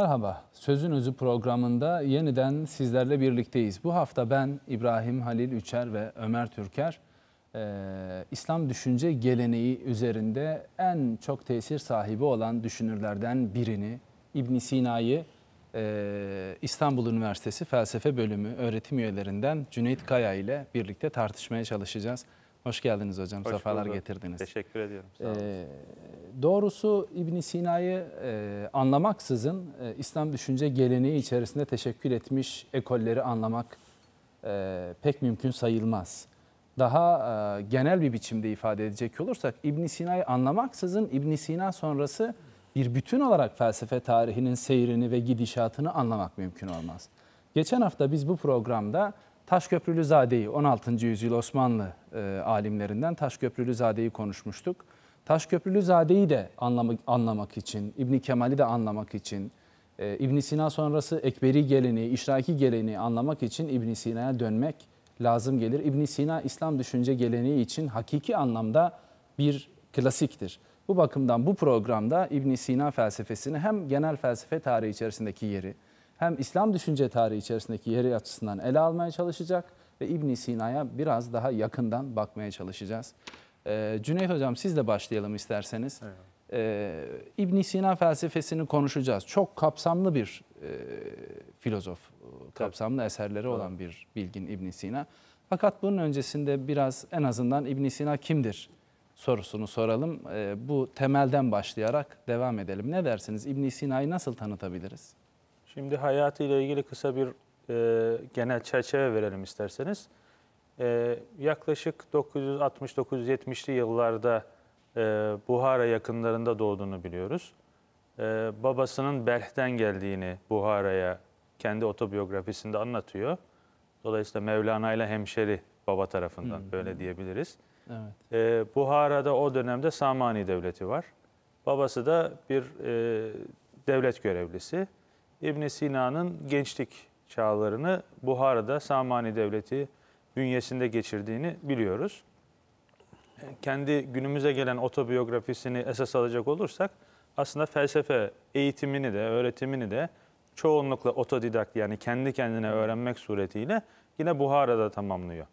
Merhaba, Sözün Özü programında yeniden sizlerle birlikteyiz. Bu hafta ben İbrahim Halil Üçer ve Ömer Türker, e, İslam düşünce geleneği üzerinde en çok tesir sahibi olan düşünürlerden birini, İbn Sina'yı e, İstanbul Üniversitesi Felsefe Bölümü öğretim üyelerinden Cüneyt Kaya ile birlikte tartışmaya çalışacağız. Hoş geldiniz hocam, Hoş sefalar bulduk. getirdiniz. Teşekkür ediyorum. Sağ olun. Ee, doğrusu ibn Sina'yı e, anlamaksızın e, İslam düşünce geleneği içerisinde teşekkül etmiş ekolleri anlamak e, pek mümkün sayılmaz. Daha e, genel bir biçimde ifade edecek olursak ibn Sina'yı anlamaksızın ibn Sina sonrası bir bütün olarak felsefe tarihinin seyrini ve gidişatını anlamak mümkün olmaz. Geçen hafta biz bu programda Zadeyi, 16. yüzyıl Osmanlı e, alimlerinden Zadeyi konuşmuştuk. Zadeyi de anlamak, anlamak için, İbn Kemal'i de anlamak için, e, İbn Sina sonrası Ekberi geleni, İşraki geleni anlamak için İbn Sina'ya dönmek lazım gelir. İbn Sina İslam düşünce geleneği için hakiki anlamda bir klasiktir. Bu bakımdan bu programda İbn Sina felsefesini hem genel felsefe tarihi içerisindeki yeri, hem İslam düşünce tarihi içerisindeki yeri açısından ele almaya çalışacak ve İbn Sina'ya biraz daha yakından bakmaya çalışacağız. Ee, Cüneyt Hocam siz de başlayalım isterseniz. Ee, İbn Sina felsefesini konuşacağız. Çok kapsamlı bir e, filozof, e, kapsamlı Tabii. eserleri olan bir bilgin İbn Sina. Fakat bunun öncesinde biraz en azından İbn Sina kimdir sorusunu soralım. Ee, bu temelden başlayarak devam edelim. Ne dersiniz? İbn Sina'yı nasıl tanıtabiliriz? Şimdi hayatı ile ilgili kısa bir e, genel çerçeve verelim isterseniz. E, yaklaşık 960-970'li yıllarda e, Buhara yakınlarında doğduğunu biliyoruz. E, babasının Belh'ten geldiğini Buhara'ya kendi otobiyografisinde anlatıyor. Dolayısıyla Mevlana ile hemşeri baba tarafından hmm. böyle diyebiliriz. Evet. E, Buhara'da o dönemde Samani Devleti var. Babası da bir e, devlet görevlisi. İbn Sina'nın gençlik çağlarını Buhara'da Samani Devleti bünyesinde geçirdiğini biliyoruz. E, kendi günümüze gelen otobiyografisini esas alacak olursak aslında felsefe eğitimini de öğretimini de çoğunlukla otodidakt yani kendi kendine öğrenmek suretiyle yine Buhara'da tamamlıyor.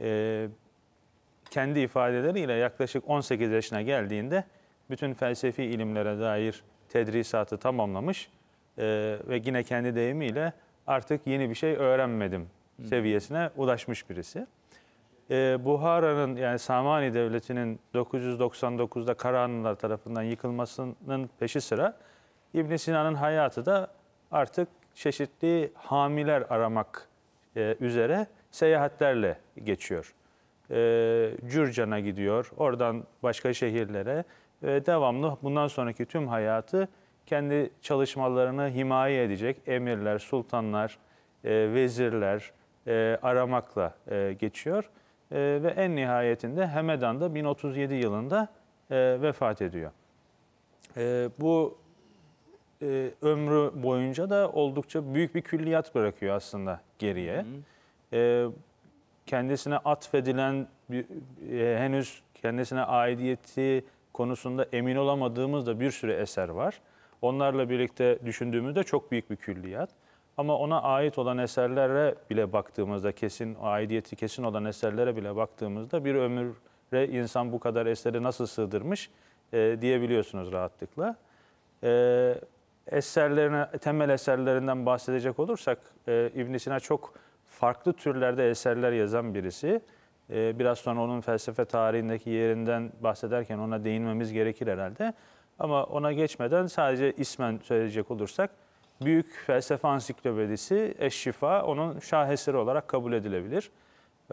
Ee, kendi ifadeleriyle yaklaşık 18 yaşına geldiğinde bütün felsefi ilimlere dair tedrisatı tamamlamış e, ve yine kendi deyimiyle artık yeni bir şey öğrenmedim hmm. seviyesine ulaşmış birisi. E, Buhara'nın yani Samani Devleti'nin 999'da Karahanlılar tarafından yıkılmasının peşi sıra İbn Sina'nın hayatı da artık çeşitli hamiler aramak e, üzere seyahatlerle geçiyor. E, Cürcan'a gidiyor, oradan başka şehirlere ve devamlı bundan sonraki tüm hayatı kendi çalışmalarını himaye edecek emirler, sultanlar, e, vezirler e, aramakla e, geçiyor. E, ve en nihayetinde Hemedan'da 1037 yılında e, vefat ediyor. E, bu e, ömrü boyunca da oldukça büyük bir külliyat bırakıyor aslında geriye. E, kendisine atfedilen, e, henüz kendisine aidiyeti konusunda emin olamadığımız da bir sürü eser var. Onlarla birlikte düşündüğümüzde çok büyük bir külliyat. Ama ona ait olan eserlere bile baktığımızda, kesin aidiyeti kesin olan eserlere bile baktığımızda bir ömüre insan bu kadar eseri nasıl sığdırmış e, diyebiliyorsunuz rahatlıkla. E, eserlerine, temel eserlerinden bahsedecek olursak e, ibn Sina çok farklı türlerde eserler yazan birisi. E, biraz sonra onun felsefe tarihindeki yerinden bahsederken ona değinmemiz gerekir herhalde. Ama ona geçmeden sadece ismen söyleyecek olursak Büyük Felsefe Ansiklopedisi Eşşifa onun şaheseri olarak kabul edilebilir.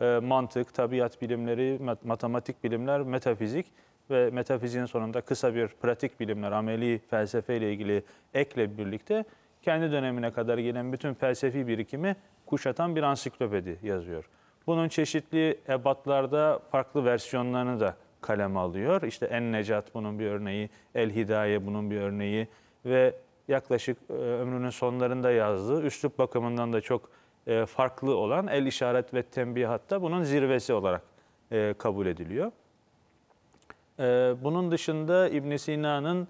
E, mantık, tabiat bilimleri, mat matematik bilimler, metafizik ve metafizin sonunda kısa bir pratik bilimler, ameli felsefe ile ilgili ekle birlikte kendi dönemine kadar gelen bütün felsefi birikimi kuşatan bir ansiklopedi yazıyor. Bunun çeşitli ebatlarda farklı versiyonlarını da kalem alıyor. İşte En Necat bunun bir örneği, El Hidaye bunun bir örneği ve yaklaşık e, ömrünün sonlarında yazdığı üslup bakımından da çok e, farklı olan El İşaret ve Tembihatta bunun zirvesi olarak e, kabul ediliyor. Bunun dışında İbn Sina'nın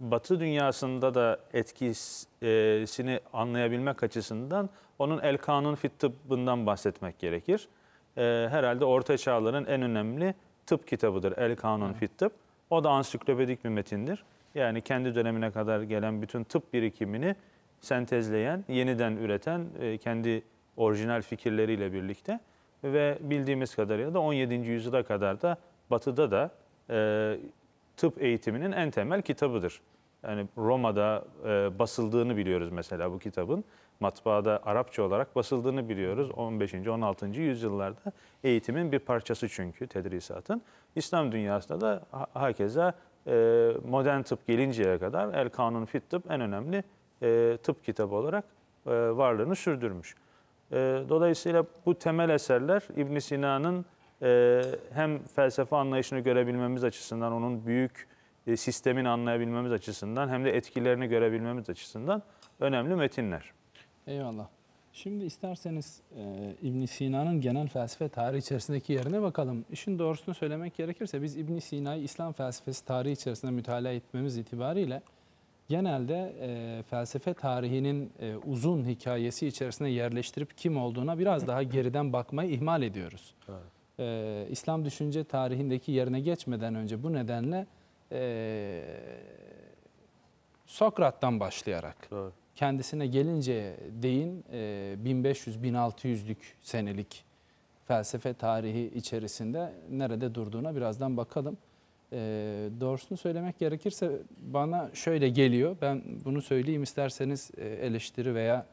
Batı dünyasında da etkisini anlayabilmek açısından onun El Kanun Fit Tıbbı'ndan bahsetmek gerekir e, herhalde Orta Çağların en önemli tıp kitabıdır. El Kanun Fit Tıp. O da ansiklopedik bir metindir. Yani kendi dönemine kadar gelen bütün tıp birikimini sentezleyen, yeniden üreten e, kendi orijinal fikirleriyle birlikte ve bildiğimiz kadarıyla da 17. yüzyıla kadar da Batı'da da e, tıp eğitiminin en temel kitabıdır yani Roma'da e, basıldığını biliyoruz mesela bu kitabın. Matbaada Arapça olarak basıldığını biliyoruz 15. 16. yüzyıllarda. Eğitimin bir parçası çünkü tedrisatın. İslam dünyasında da herkese e, modern tıp gelinceye kadar El Kanun Fit Tıp en önemli e, tıp kitabı olarak e, varlığını sürdürmüş. E, dolayısıyla bu temel eserler İbn Sina'nın e, hem felsefe anlayışını görebilmemiz açısından onun büyük e, sistemin anlayabilmemiz açısından hem de etkilerini görebilmemiz açısından önemli metinler. Eyvallah. Şimdi isterseniz e, ibn Sina'nın genel felsefe tarihi içerisindeki yerine bakalım. İşin doğrusunu söylemek gerekirse biz İbn Sina'yı İslam felsefesi tarihi içerisinde mütalaa etmemiz itibariyle genelde e, felsefe tarihinin e, uzun hikayesi içerisine yerleştirip kim olduğuna biraz daha geriden bakmayı ihmal ediyoruz. Evet. E, İslam düşünce tarihindeki yerine geçmeden önce bu nedenle ee, Sokrat'tan başlayarak Doğru. kendisine gelince deyin 1500-1600'lük senelik felsefe tarihi içerisinde nerede durduğuna birazdan bakalım. Ee, doğrusunu söylemek gerekirse bana şöyle geliyor. Ben bunu söyleyeyim isterseniz e, eleştiri veya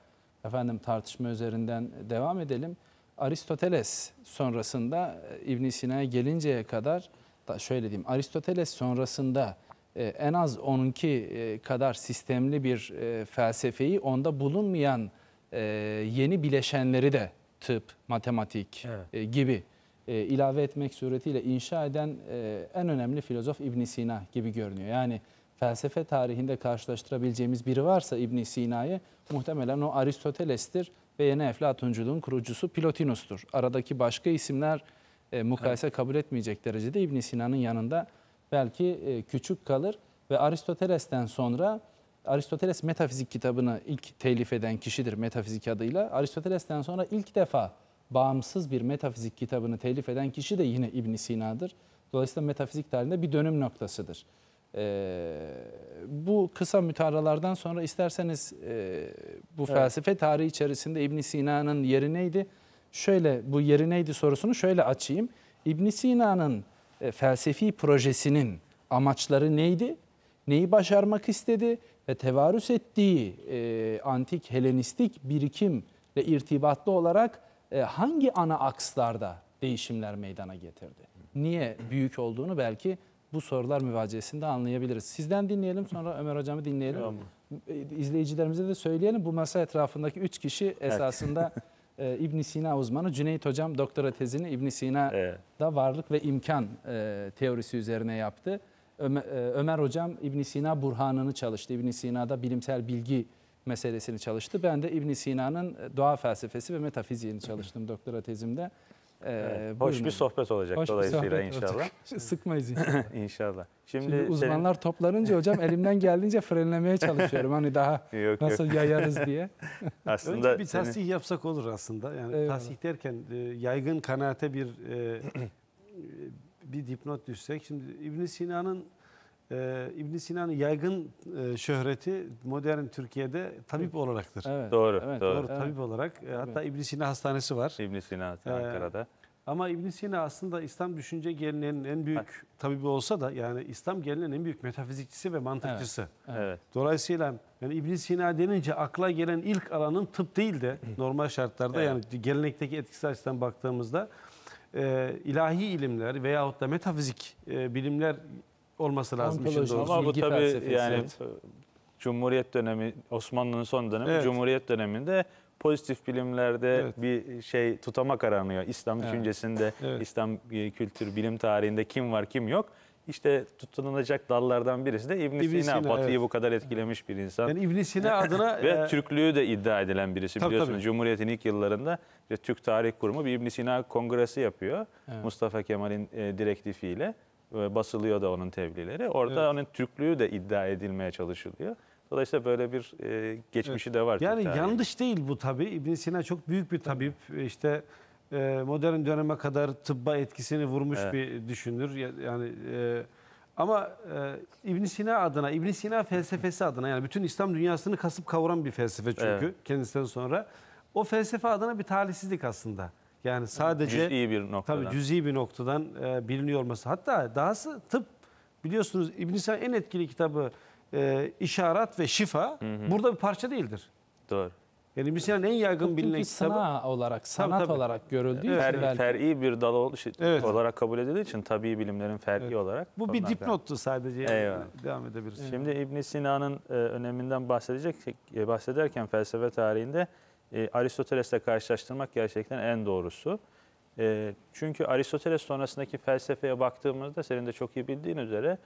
efendim tartışma üzerinden devam edelim. Aristoteles sonrasında e, İbn Sina'ya gelinceye kadar hatta şöyle diyeyim Aristoteles sonrasında e, en az onunki e, kadar sistemli bir e, felsefeyi onda bulunmayan e, yeni bileşenleri de tıp, matematik e, evet. e, gibi e, ilave etmek suretiyle inşa eden e, en önemli filozof İbn Sina gibi görünüyor. Yani felsefe tarihinde karşılaştırabileceğimiz biri varsa İbn Sina'yı muhtemelen o Aristoteles'tir ve yeni Eflatunculuğun kurucusu Plotinus'tur. Aradaki başka isimler e, mukayese evet. kabul etmeyecek derecede İbn Sina'nın yanında belki e, küçük kalır. Ve Aristoteles'ten sonra Aristoteles metafizik kitabını ilk telif eden kişidir metafizik adıyla. Aristoteles'ten sonra ilk defa bağımsız bir metafizik kitabını telif eden kişi de yine İbn Sina'dır. Dolayısıyla metafizik tarihinde bir dönüm noktasıdır. Ee, bu kısa mütaralardan sonra isterseniz e, bu evet. felsefe tarihi içerisinde İbn Sina'nın yeri neydi? şöyle bu yeri neydi sorusunu şöyle açayım. İbn Sina'nın e, felsefi projesinin amaçları neydi? Neyi başarmak istedi? Ve tevarüs ettiği e, antik Helenistik birikimle irtibatlı olarak e, hangi ana akslarda değişimler meydana getirdi? Niye büyük olduğunu belki bu sorular müvacesinde anlayabiliriz. Sizden dinleyelim sonra Ömer Hocam'ı dinleyelim. Tamam. E, izleyicilerimize de söyleyelim. Bu masa etrafındaki üç kişi esasında... Evet. e, ibn Sina uzmanı Cüneyt Hocam doktora tezini İbn Sina'da evet. varlık ve imkan e, teorisi üzerine yaptı. Ömer, e, Ömer Hocam İbn Sina burhanını çalıştı. ibn Sina'da bilimsel bilgi meselesini çalıştı. Ben de İbn Sina'nın e, doğa felsefesi ve metafiziğini çalıştım doktora tezimde. Ee, evet, hoş bir sohbet olacak hoş dolayısıyla sohbet inşallah. Olacak. Sıkmayız inşallah. inşallah. Şimdi, Şimdi uzmanlar senin... toplanınca hocam elimden geldiğince frenlemeye çalışıyorum. Hani daha yok, nasıl yok. yayarız diye. aslında Önce bir senin... yapsak olur aslında. Yani Eyvallah. tasih derken e, yaygın kanaate bir e, e, bir dipnot düşsek. Şimdi İbn Sina'nın e, ibn Sina'nın yaygın e, şöhreti modern Türkiye'de tabip olaraktır. Evet. Doğru, evet, doğru. doğru. Evet. Tabip olarak. E, hatta İbn Sina Hastanesi var. İbn Sina Hastanesi ee, Ankara'da. Ama İbn Sina aslında İslam düşünce geleneğinin en büyük Hayır. tabibi olsa da yani İslam geleneğinin en büyük metafizikçisi ve mantıkçısı. Evet. evet. Dolayısıyla yani ibn Sina denince akla gelen ilk alanın tıp değil de normal şartlarda evet. yani gelenekteki etkisi açısından baktığımızda e, ilahi ilimler veyahut da metafizik e, bilimler olması lazım. Ontoloji, Ama bu tabii felsefesi. yani Cumhuriyet dönemi, Osmanlı'nın son dönemi, evet. Cumhuriyet döneminde pozitif bilimlerde evet. bir şey tutama aranıyor. İslam evet. düşüncesinde, evet. İslam e, kültür, bilim tarihinde kim var kim yok. İşte tutunulacak dallardan birisi de İbn, İbn Sina. Sina Batı'yı evet. bu kadar etkilemiş bir insan. Yani İbn Sina adına ve e... Türklüğü de iddia edilen birisi tabii, biliyorsunuz. Tabii. Cumhuriyet'in ilk yıllarında işte Türk Tarih Kurumu bir İbn Sina kongresi yapıyor. Evet. Mustafa Kemal'in e, direktifiyle basılıyor da onun tebliğleri. Orada evet. onun hani Türklüğü de iddia edilmeye çalışılıyor. Dolayısıyla böyle bir e, geçmişi evet. de var. Yani yanlış değil bu tabii. İbn Sina çok büyük bir tabip. İşte e, modern döneme kadar tıbba etkisini vurmuş evet. bir düşünür. Yani e, ama e, ibn Sina adına, İbn Sina felsefesi adına yani bütün İslam dünyasını kasıp kavuran bir felsefe çünkü evet. kendisinden sonra. O felsefe adına bir talihsizlik aslında. Yani sadece cüz'i bir noktadan. Tabii cüz'i bir noktadan e, biliniyor olması. Hatta dahası tıp biliyorsunuz İbn Sina'nın en etkili kitabı e, İşarat ve Şifa hı hı. burada bir parça değildir. Doğru. Yani İbn Sina'nın en yaygın Tıpkı bilinen kitabı. Sana olarak, sanat tabii, tabii. olarak görüldüğü evet. için. Fer, bir dal şey, evet. olarak kabul edildiği için tabii bilimlerin fer'i evet. olarak. Bu bir dipnottu sadece. Yani. Eyvallah. Devam edebiliriz. Şimdi İbn Sina'nın e, öneminden bahsedecek, e, bahsederken felsefe tarihinde e, Aristoteles'le karşılaştırmak gerçekten en doğrusu. E, çünkü Aristoteles sonrasındaki felsefeye baktığımızda senin de çok iyi bildiğin üzere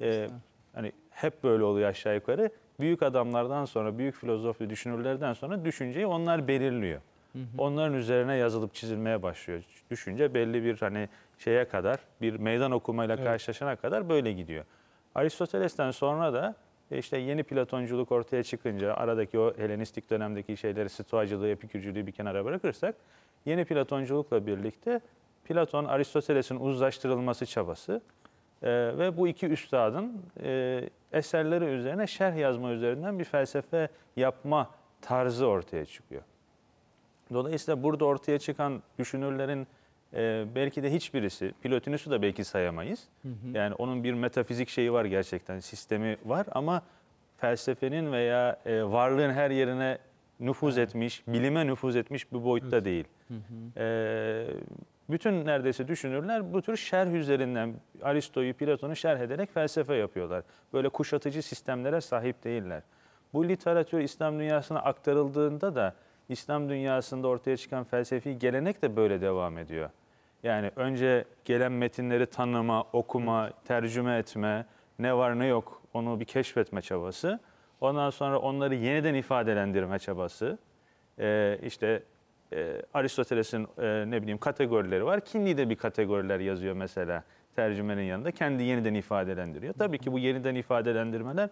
e, hani hep böyle oluyor aşağı yukarı. Büyük adamlardan sonra, büyük filozof ve düşünürlerden sonra düşünceyi onlar belirliyor. Hı hı. Onların üzerine yazılıp çizilmeye başlıyor. Düşünce belli bir hani şeye kadar, bir meydan okumayla evet. karşılaşana kadar böyle gidiyor. Aristoteles'ten sonra da e, işte yeni Platonculuk ortaya çıkınca aradaki o Helenistik dönemdeki şeyleri, stoacılığı, epikürcülüğü bir kenara bırakırsak yeni Platonculukla birlikte Platon, Aristoteles'in uzlaştırılması çabası e, ve bu iki üstadın e, eserleri üzerine şerh yazma üzerinden bir felsefe yapma tarzı ortaya çıkıyor. Dolayısıyla burada ortaya çıkan düşünürlerin e, belki de hiçbirisi, Plotinus'u da belki sayamayız. Hı hı. Yani onun bir metafizik şeyi var gerçekten, sistemi var ama felsefenin veya e, varlığın her yerine nüfuz etmiş, bilime nüfuz etmiş bir boyutta evet. değil. Hı hı. E, bütün neredeyse düşünürler bu tür şerh üzerinden Aristo'yu, Platon'u şerh ederek felsefe yapıyorlar. Böyle kuşatıcı sistemlere sahip değiller. Bu literatür İslam dünyasına aktarıldığında da İslam dünyasında ortaya çıkan felsefi gelenek de böyle devam ediyor. Yani önce gelen metinleri tanıma, okuma, tercüme etme, ne var ne yok onu bir keşfetme çabası. Ondan sonra onları yeniden ifadelendirme çabası. Ee, işte e, Aristoteles'in e, ne bileyim kategorileri var. Kinli de bir kategoriler yazıyor mesela tercümenin yanında. Kendi yeniden ifadelendiriyor. Tabii ki bu yeniden ifadelendirmeler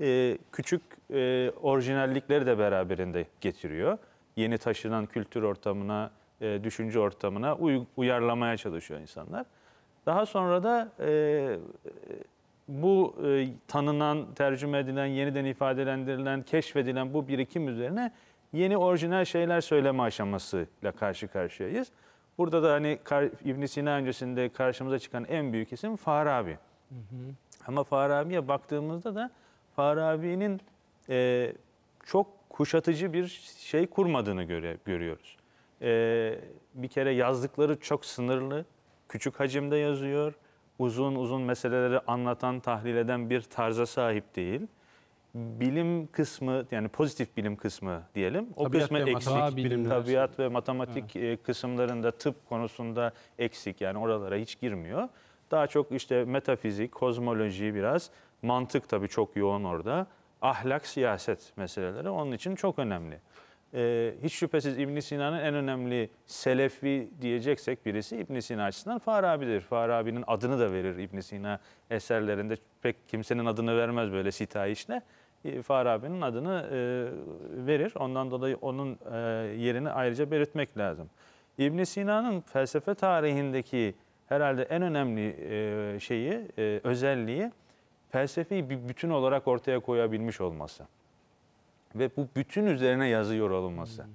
e, küçük e, orijinallikleri de beraberinde getiriyor yeni taşınan kültür ortamına, e, düşünce ortamına uy, uyarlamaya çalışıyor insanlar. Daha sonra da e, bu e, tanınan, tercüme edilen, yeniden ifadelendirilen, keşfedilen bu birikim üzerine yeni orijinal şeyler söyleme aşamasıyla karşı karşıyayız. Burada da hani İbn Sina öncesinde karşımıza çıkan en büyük isim Farabi. Hı hı. Ama Farabi'ye baktığımızda da Farabi'nin e, çok kuşatıcı bir şey kurmadığını göre, görüyoruz. Ee, bir kere yazdıkları çok sınırlı, küçük hacimde yazıyor, uzun uzun meseleleri anlatan, tahlil eden bir tarza sahip değil. Bilim kısmı yani pozitif bilim kısmı diyelim. O tabiat kısmı eksik. Bilimler. Tabiat ve matematik evet. E, kısımlarında tıp konusunda eksik. Yani oralara hiç girmiyor. Daha çok işte metafizik, kozmoloji biraz, mantık tabii çok yoğun orada ahlak, siyaset meseleleri onun için çok önemli. Ee, hiç şüphesiz İbn Sina'nın en önemli selefi diyeceksek birisi İbn Sina açısından Farabi'dir. Farabi'nin adını da verir İbn Sina eserlerinde. Pek kimsenin adını vermez böyle sitayişle. Ee, Farabi'nin adını e, verir. Ondan dolayı onun e, yerini ayrıca belirtmek lazım. İbn Sina'nın felsefe tarihindeki herhalde en önemli e, şeyi, e, özelliği felsefeyi bir bütün olarak ortaya koyabilmiş olması ve bu bütün üzerine yazıyor olması. Hmm.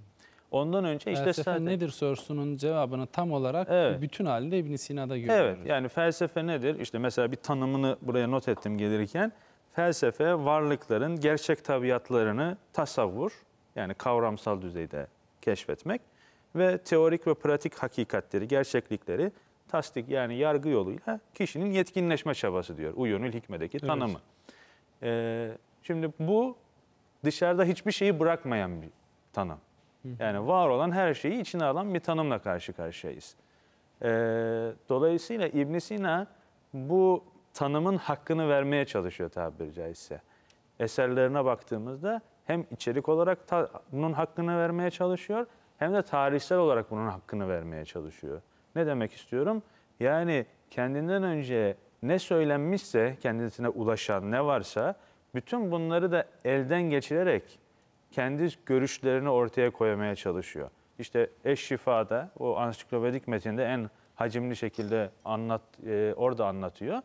Ondan önce işte felsefe sadece... nedir sorusunun cevabını tam olarak evet. bütün halinde İbn Sina'da görüyoruz. Evet. Yani felsefe nedir? İşte mesela bir tanımını buraya not ettim gelirken. Felsefe varlıkların gerçek tabiatlarını tasavvur yani kavramsal düzeyde keşfetmek ve teorik ve pratik hakikatleri, gerçeklikleri tasdik yani yargı yoluyla kişinin yetkinleşme çabası diyor. Uyunül hikmedeki tanımı. Evet. Ee, şimdi bu dışarıda hiçbir şeyi bırakmayan bir tanım. Yani var olan her şeyi içine alan bir tanımla karşı karşıyayız. Ee, dolayısıyla İbn Sina bu tanımın hakkını vermeye çalışıyor tabiri caizse. Eserlerine baktığımızda hem içerik olarak bunun hakkını vermeye çalışıyor hem de tarihsel olarak bunun hakkını vermeye çalışıyor. Ne demek istiyorum? Yani kendinden önce ne söylenmişse kendisine ulaşan ne varsa bütün bunları da elden geçirerek kendi görüşlerini ortaya koymaya çalışıyor. İşte Eş Şifa'da o ansiklopedik metinde en hacimli şekilde anlat e, orada anlatıyor.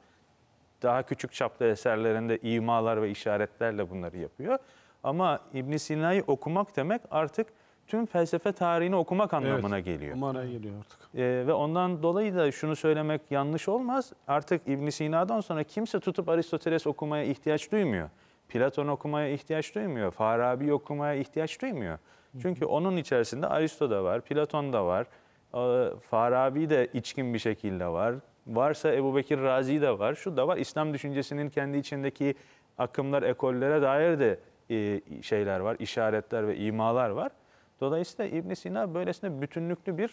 Daha küçük çaplı eserlerinde imalar ve işaretlerle bunları yapıyor. Ama İbn Sina'yı okumak demek artık tüm felsefe tarihini okumak anlamına geliyor. Umara geliyor artık. E, ve ondan dolayı da şunu söylemek yanlış olmaz. Artık İbn Sina'dan sonra kimse tutup Aristoteles okumaya ihtiyaç duymuyor. Platon okumaya ihtiyaç duymuyor. Farabi okumaya ihtiyaç duymuyor. Çünkü onun içerisinde Aristo da var, Platon da var. Ee, Farabi de içkin bir şekilde var. Varsa Ebu Bekir Razi de var, şu da var. İslam düşüncesinin kendi içindeki akımlar, ekollere dair de e, şeyler var, işaretler ve imalar var. Dolayısıyla İbn Sina böylesine bütünlüklü bir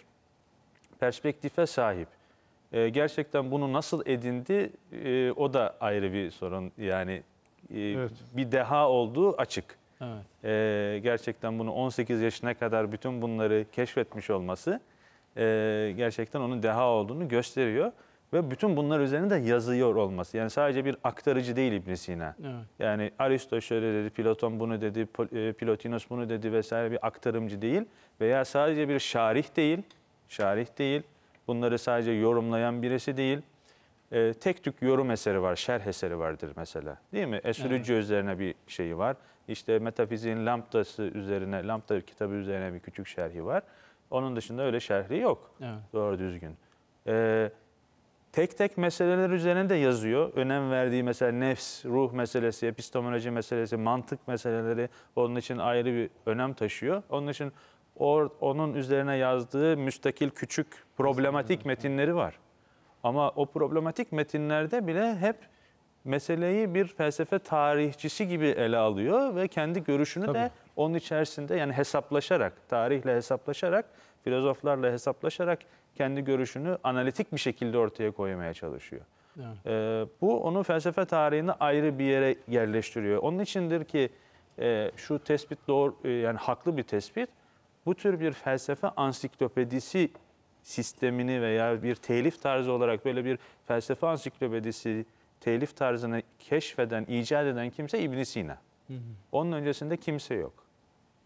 perspektife sahip. E, gerçekten bunu nasıl edindi e, o da ayrı bir sorun. Yani e, evet. bir deha olduğu açık. Evet. E, gerçekten bunu 18 yaşına kadar bütün bunları keşfetmiş olması e, gerçekten onun deha olduğunu gösteriyor. Ve bütün bunlar üzerine de yazıyor olması. Yani sadece bir aktarıcı değil ibn Sina. Evet. Yani Aristo şöyle dedi, Platon bunu dedi, e, Plotinus bunu dedi vesaire bir aktarımcı değil. Veya sadece bir şarih değil, şarih değil. Bunları sadece yorumlayan birisi değil. Ee, tek tük yorum eseri var, şerh eseri vardır mesela. Değil mi? Esürücü evet. üzerine bir şeyi var. İşte metafiziğin lambdası üzerine, lambda kitabı üzerine bir küçük şerhi var. Onun dışında öyle şerhi yok. Evet. Doğru düzgün. Ee, tek tek meseleler üzerine de yazıyor. Önem verdiği mesela nefs, ruh meselesi, epistemoloji meselesi, mantık meseleleri onun için ayrı bir önem taşıyor. Onun için or, onun üzerine yazdığı müstakil küçük problematik metinleri var. Ama o problematik metinlerde bile hep meseleyi bir felsefe tarihçisi gibi ele alıyor ve kendi görüşünü Tabii. de onun içerisinde yani hesaplaşarak, tarihle hesaplaşarak filozoflarla hesaplaşarak kendi görüşünü analitik bir şekilde ortaya koymaya çalışıyor. Evet. Ee, bu onun felsefe tarihini ayrı bir yere yerleştiriyor. Onun içindir ki e, şu tespit doğru e, yani haklı bir tespit. Bu tür bir felsefe ansiklopedisi sistemini veya bir telif tarzı olarak böyle bir felsefe ansiklopedisi telif tarzını keşfeden, icat eden kimse İbn Sina. Hı hı. Onun öncesinde kimse yok.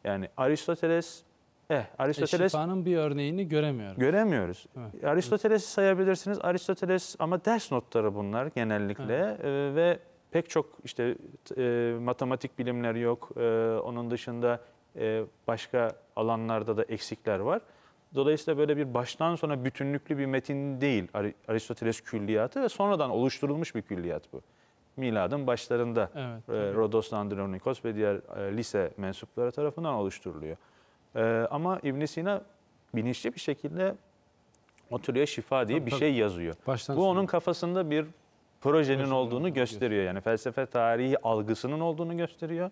Yani Aristoteles Eh, e, Aristoteles, e, şifanın bir örneğini göremiyoruz. Göremiyoruz. Evet. Aristoteles'i sayabilirsiniz. Aristoteles ama ders notları bunlar genellikle evet. e, ve pek çok işte e, matematik bilimler yok. E, onun dışında e, başka alanlarda da eksikler var. Dolayısıyla böyle bir baştan sona bütünlüklü bir metin değil Aristoteles külliyatı ve sonradan oluşturulmuş bir külliyat bu. Miladın başlarında evet, e, Rodos, Andronikos ve diğer e, lise mensupları tarafından oluşturuluyor. Ee, ama ibn Sina bilinçli bir şekilde oturuyor şifa diye tabii, bir tabii. şey yazıyor. Baştan Bu sonra. onun kafasında bir projenin Baştan olduğunu gösteriyor. Yani felsefe tarihi algısının olduğunu gösteriyor.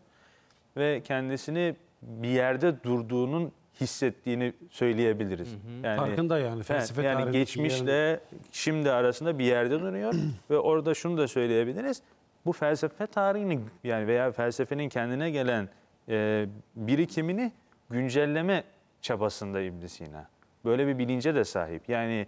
Ve kendisini bir yerde durduğunun hissettiğini söyleyebiliriz. Hı hı. Yani, Farkında yani felsefe yani, yani geçmişle yani. şimdi arasında bir yerde duruyor ve orada şunu da söyleyebiliriz. Bu felsefe tarihini yani veya felsefenin kendine gelen e, birikimini güncelleme çabasında ibn Sina. Böyle bir bilince de sahip. Yani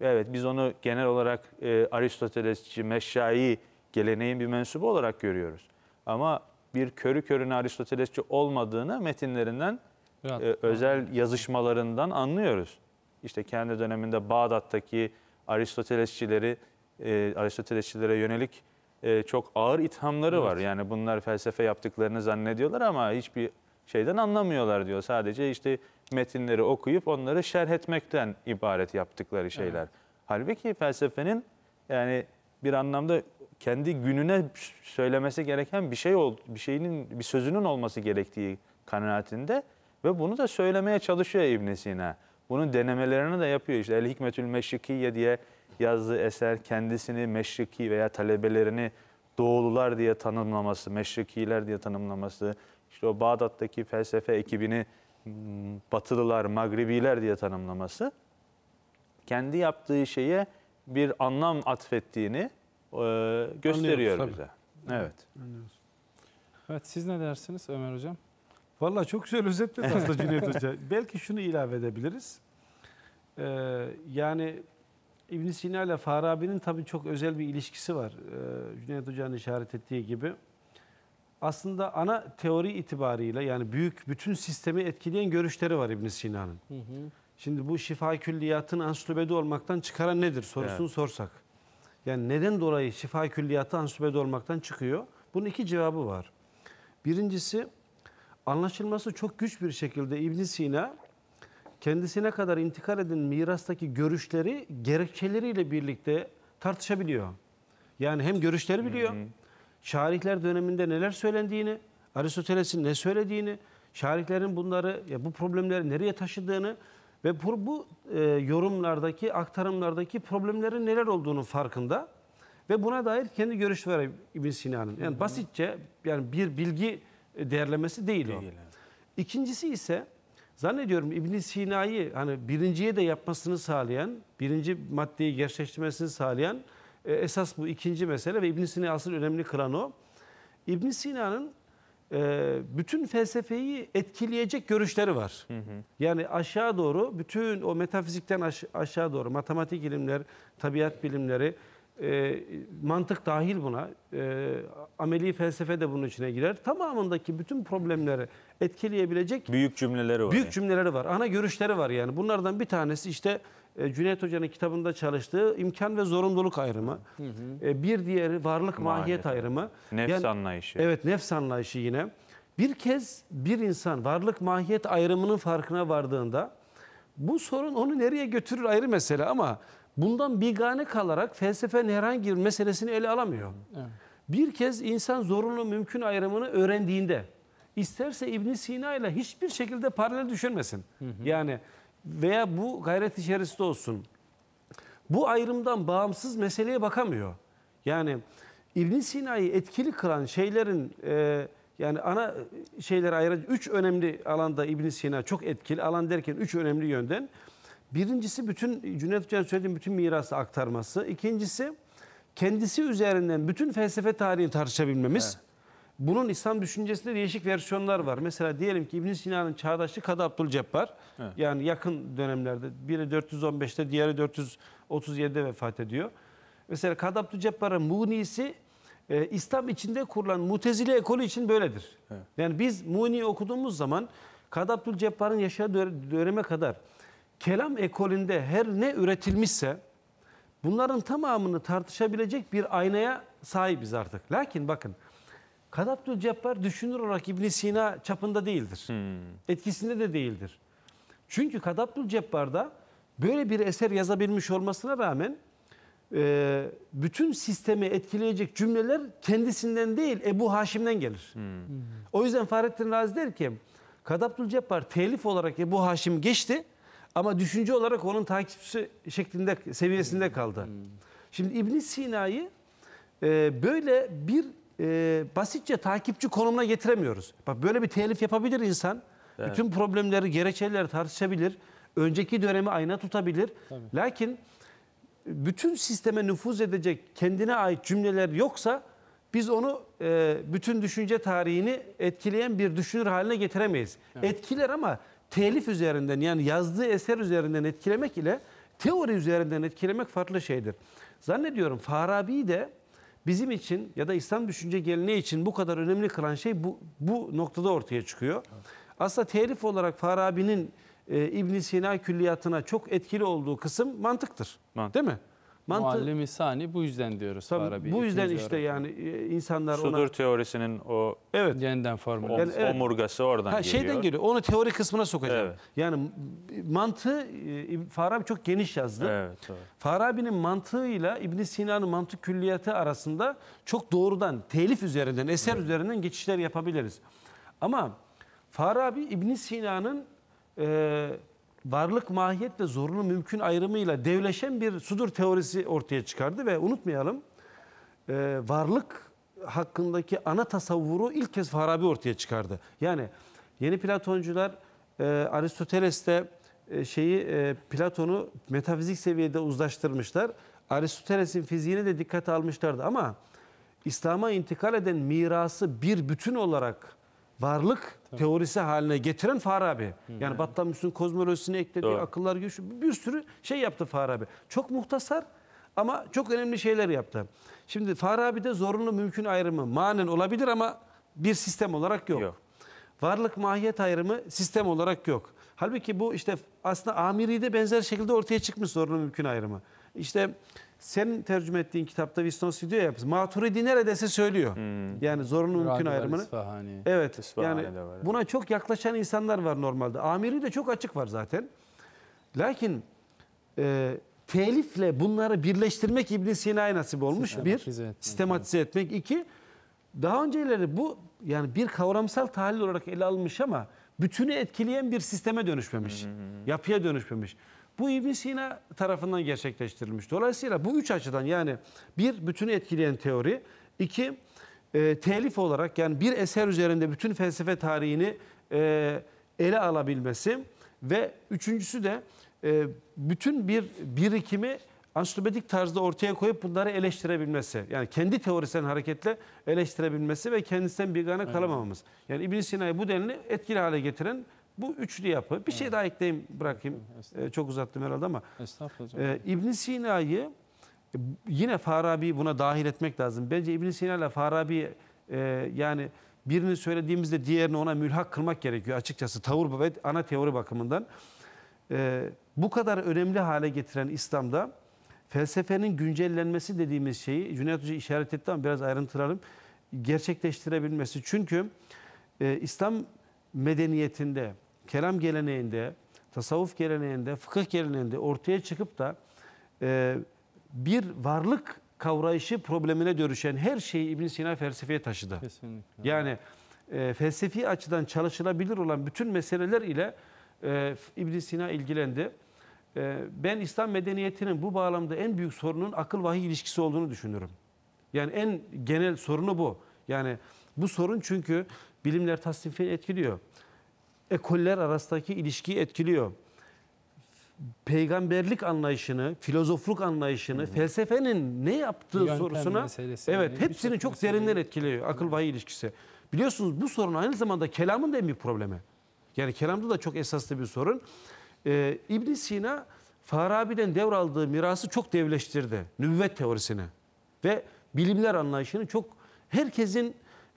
evet biz onu genel olarak e, Aristotelesçi, Meşşai geleneğin bir mensubu olarak görüyoruz. Ama bir körü körüne Aristotelesçi olmadığını metinlerinden, e, özel yazışmalarından anlıyoruz. İşte kendi döneminde Bağdat'taki Aristotelesçileri, e, Aristotelesçilere yönelik e, çok ağır ithamları evet. var. Yani bunlar felsefe yaptıklarını zannediyorlar ama hiçbir şeyden anlamıyorlar diyor. Sadece işte metinleri okuyup onları şerh etmekten ibaret yaptıkları şeyler. Evet. Halbuki felsefenin yani bir anlamda kendi gününe söylemesi gereken bir şey ol, bir şeyinin bir sözünün olması gerektiği kanaatinde ve bunu da söylemeye çalışıyor İbn Sina. Bunun denemelerini de yapıyor. işte El Hikmetül Meşrikiye diye yazdığı eser kendisini meşriki veya talebelerini doğulular diye tanımlaması, meşrikiler diye tanımlaması, işte o Bağdat'taki felsefe ekibini hmm, Batılılar, Magribiler diye tanımlaması kendi yaptığı şeye bir anlam atfettiğini e, gösteriyor Anlıyoruz, bize. Tabii. Evet. Anlıyoruz. Evet siz ne dersiniz Ömer Hocam? Valla çok güzel özetledi aslında Cüneyt Hoca. Belki şunu ilave edebiliriz. Ee, yani İbn Sina ile Farabi'nin tabii çok özel bir ilişkisi var. Ee, Cüneyt Hoca'nın işaret ettiği gibi aslında ana teori itibarıyla yani büyük bütün sistemi etkileyen görüşleri var İbn Sina'nın. Şimdi bu şifa külliyatın ansiklopedi olmaktan çıkaran nedir sorusunu evet. sorsak. Yani neden dolayı şifa külliyatı ansiklopedi olmaktan çıkıyor? Bunun iki cevabı var. Birincisi anlaşılması çok güç bir şekilde İbn Sina kendisine kadar intikal eden mirastaki görüşleri gerekçeleriyle birlikte tartışabiliyor. Yani hem görüşleri biliyor. Hı hı şarihler döneminde neler söylendiğini, Aristoteles'in ne söylediğini, şarihlerin bunları, ya bu problemleri nereye taşıdığını ve bu, bu e, yorumlardaki, aktarımlardaki problemlerin neler olduğunu farkında ve buna dair kendi görüş var İbn Sina'nın. Yani basitçe yani bir bilgi değerlemesi değil, değil o. Yani. İkincisi ise zannediyorum İbn Sina'yı hani birinciye de yapmasını sağlayan, birinci maddeyi gerçekleştirmesini sağlayan e, esas bu ikinci mesele ve İbn Sina asıl önemli kılan o. ibn Sina'nın e, bütün felsefeyi etkileyecek görüşleri var. Hı hı. Yani aşağı doğru bütün o metafizikten aş- aşağı doğru matematik ilimler, tabiat bilimleri, e, mantık dahil buna, e, ameli felsefe de bunun içine girer. Tamamındaki bütün problemleri etkileyebilecek büyük cümleleri var. Büyük yani. cümleleri var. Ana görüşleri var yani. Bunlardan bir tanesi işte e, Cüneyt Hoca'nın kitabında çalıştığı imkan ve zorunluluk ayrımı. Hı hı. E, bir diğeri varlık mahiyet, mahiyet ayrımı. Nefs yani, anlayışı. Evet nefs anlayışı yine. Bir kez bir insan varlık mahiyet ayrımının farkına vardığında bu sorun onu nereye götürür ayrı mesele ama bundan bigane kalarak felsefenin herhangi bir meselesini ele alamıyor. Evet. Bir kez insan zorunlu mümkün ayrımını öğrendiğinde isterse İbn Sina ile hiçbir şekilde paralel düşünmesin. Hı hı. Yani veya bu gayret içerisinde olsun. Bu ayrımdan bağımsız meseleye bakamıyor. Yani İbn Sina'yı etkili kılan şeylerin e, yani ana şeyler ayrı üç önemli alanda İbn Sina çok etkili alan derken üç önemli yönden. Birincisi bütün Cüneyt Hoca'nın söylediğim bütün mirası aktarması. İkincisi kendisi üzerinden bütün felsefe tarihini tartışabilmemiz. Evet. Bunun İslam düşüncesinde değişik versiyonlar var. Mesela diyelim ki İbn Sina'nın çağdaşı Kadı Abdülcebbar. Evet. Yani yakın dönemlerde biri 415'te diğeri 437'de vefat ediyor. Mesela Kadı Abdülcebbar'ın Muni'si e, İslam içinde kurulan Mutezile ekolü için böyledir. Evet. Yani biz Muni okuduğumuz zaman Kadı Abdülcebbar'ın yaşadığı döneme kadar kelam ekolünde her ne üretilmişse bunların tamamını tartışabilecek bir aynaya sahibiz artık. Lakin bakın Kad Abdülcebbar düşünür olarak ibn Sina çapında değildir. Hmm. Etkisinde de değildir. Çünkü Kad Abdülcebbar'da böyle bir eser yazabilmiş olmasına rağmen e, bütün sistemi etkileyecek cümleler kendisinden değil Ebu Haşim'den gelir. Hmm. O yüzden Fahrettin Razi der ki Kad Abdülcebbar telif olarak Ebu Haşim geçti ama düşünce olarak onun takipçisi şeklinde seviyesinde kaldı. Hmm. Şimdi İbn Sina'yı e, böyle bir e, basitçe takipçi konumuna getiremiyoruz. Bak böyle bir telif yapabilir insan. Evet. Bütün problemleri, gerekçeleri tartışabilir. Önceki dönemi ayna tutabilir. Tabii. Lakin e, bütün sisteme nüfuz edecek kendine ait cümleler yoksa biz onu e, bütün düşünce tarihini etkileyen bir düşünür haline getiremeyiz. Evet. Etkiler ama telif üzerinden yani yazdığı eser üzerinden etkilemek ile teori üzerinden etkilemek farklı şeydir. Zannediyorum Farabi de bizim için ya da İslam düşünce geleneği için bu kadar önemli kılan şey bu, bu noktada ortaya çıkıyor. Evet. Aslında terif olarak Farabi'nin e, ibn Sina külliyatına çok etkili olduğu kısım mantıktır. Mantık. Değil mi? Mantı... Muallimi sani bu yüzden diyoruz Tabii, Farabi. Bu yüzden işte öğretim. yani e, insanlar Sudur ona... teorisinin o evet. yeniden formülü. Yani, evet. Omurgası oradan ha, geliyor. Şeyden geliyor. Onu teori kısmına sokacağım. Evet. Yani mantığı e, Farabi çok geniş yazdı. Evet, evet. Farabi'nin mantığıyla İbn Sina'nın mantık külliyatı arasında çok doğrudan telif üzerinden, eser evet. üzerinden geçişler yapabiliriz. Ama Farabi İbn Sina'nın e, varlık mahiyet ve zorunlu mümkün ayrımıyla devleşen bir sudur teorisi ortaya çıkardı ve unutmayalım e, varlık hakkındaki ana tasavvuru ilk kez Farabi ortaya çıkardı. Yani yeni Platoncular e, Aristoteles'te e, şeyi Platon'u metafizik seviyede uzlaştırmışlar. Aristoteles'in fiziğini de dikkate almışlardı ama İslam'a intikal eden mirası bir bütün olarak varlık Tabii. teorisi haline getiren Farabi. Yani Battal kozmolojisini ekledi, akıllar güçlü bir sürü şey yaptı Farabi. Çok muhtasar ama çok önemli şeyler yaptı. Şimdi Farabi'de zorunlu mümkün ayrımı manen olabilir ama bir sistem olarak yok. yok. Varlık mahiyet ayrımı sistem olarak yok. Halbuki bu işte aslında Amiri'de benzer şekilde ortaya çıkmış zorunlu mümkün ayrımı. İşte senin tercüme ettiğin kitapta Wisnowski diyor ya Maturidi neredeyse söylüyor. Hmm. Yani zorunlu mümkün ayrımını. İsfahani. Evet. İsfahani yani buna çok yaklaşan insanlar var normalde. Amiri de çok açık var zaten. Lakin e, telifle bunları birleştirmek İbn Sina'ya nasip olmuş. Sistematize bir, etmek, sistematize yani. etmek. iki daha önceleri bu yani bir kavramsal tahlil olarak ele almış ama bütünü etkileyen bir sisteme dönüşmemiş. Hmm. Yapıya dönüşmemiş. Bu İbn Sina tarafından gerçekleştirilmiş. Dolayısıyla bu üç açıdan yani bir bütünü etkileyen teori, iki e, telif olarak yani bir eser üzerinde bütün felsefe tarihini e, ele alabilmesi ve üçüncüsü de e, bütün bir birikimi ansilopedik tarzda ortaya koyup bunları eleştirebilmesi. Yani kendi teorisinden hareketle eleştirebilmesi ve kendisinden bir gana kalamamamız. Yani İbn Sina'yı bu denli etkili hale getiren bu üçlü yapı. Bir şey daha ekleyeyim bırakayım. Ee, çok uzattım herhalde ama. Estağfurullah. Ee, ibn Sina'yı e, yine Farabi buna dahil etmek lazım. Bence İbn Sina ile Farabi e, yani birini söylediğimizde diğerini ona mülhak kırmak gerekiyor açıkçası. Tavur ve ana teori bakımından. Ee, bu kadar önemli hale getiren İslam'da felsefenin güncellenmesi dediğimiz şeyi Cüneyt Hoca işaret etti ama biraz ayrıntılarım gerçekleştirebilmesi. Çünkü e, İslam medeniyetinde kelam geleneğinde, tasavvuf geleneğinde, fıkıh geleneğinde ortaya çıkıp da e, bir varlık kavrayışı problemine dönüşen her şeyi İbn Sina felsefeye taşıdı. Kesinlikle. Yani e, felsefi açıdan çalışılabilir olan bütün meseleler ile e, ibn Sina ilgilendi. E, ben İslam medeniyetinin bu bağlamda en büyük sorunun akıl vahiy ilişkisi olduğunu düşünüyorum. Yani en genel sorunu bu. Yani bu sorun çünkü bilimler tasnifini etkiliyor ekoller arasındaki ilişkiyi etkiliyor. Peygamberlik anlayışını, filozofluk anlayışını, hmm. felsefenin ne yaptığı Yöntem sorusuna evet hepsini çok derinden etkiliyor akıl vahiy ilişkisi. Biliyorsunuz bu sorun aynı zamanda kelamın da en büyük problemi. Yani kelamda da çok esaslı bir sorun. Ee, ibn Sina Farabi'den devraldığı mirası çok devleştirdi. Nübüvvet teorisini ve bilimler anlayışını çok herkesin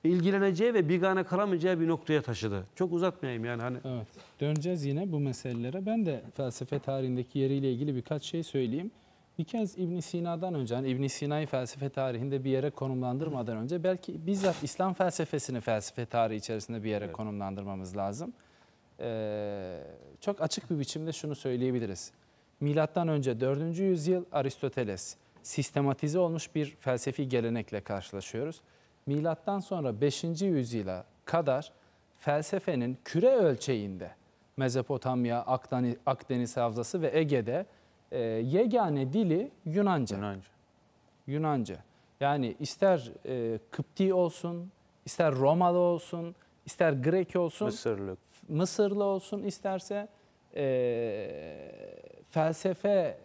ilgileneceği ve bigane kalamayacağı bir noktaya taşıdı. Çok uzatmayayım yani hani. Evet. Döneceğiz yine bu meselelere. Ben de felsefe tarihindeki yeriyle ilgili birkaç şey söyleyeyim. Bir kez İbn Sina'dan önce, yani ibn Sina'yı felsefe tarihinde bir yere konumlandırmadan önce belki bizzat İslam felsefesini felsefe tarihi içerisinde bir yere evet. konumlandırmamız lazım. Ee, çok açık bir biçimde şunu söyleyebiliriz. Milattan önce 4. yüzyıl Aristoteles sistematize olmuş bir felsefi gelenekle karşılaşıyoruz milattan sonra 5. yüzyıla kadar felsefenin küre ölçeğinde Mezopotamya, Akdeniz Havzası ve Ege'de e, yegane dili Yunanca. Yunanca. Yunanca. Yani ister e, Kıpti olsun, ister Romalı olsun, ister Grek olsun, Mısırlı, Mısırlı olsun isterse e, felsefe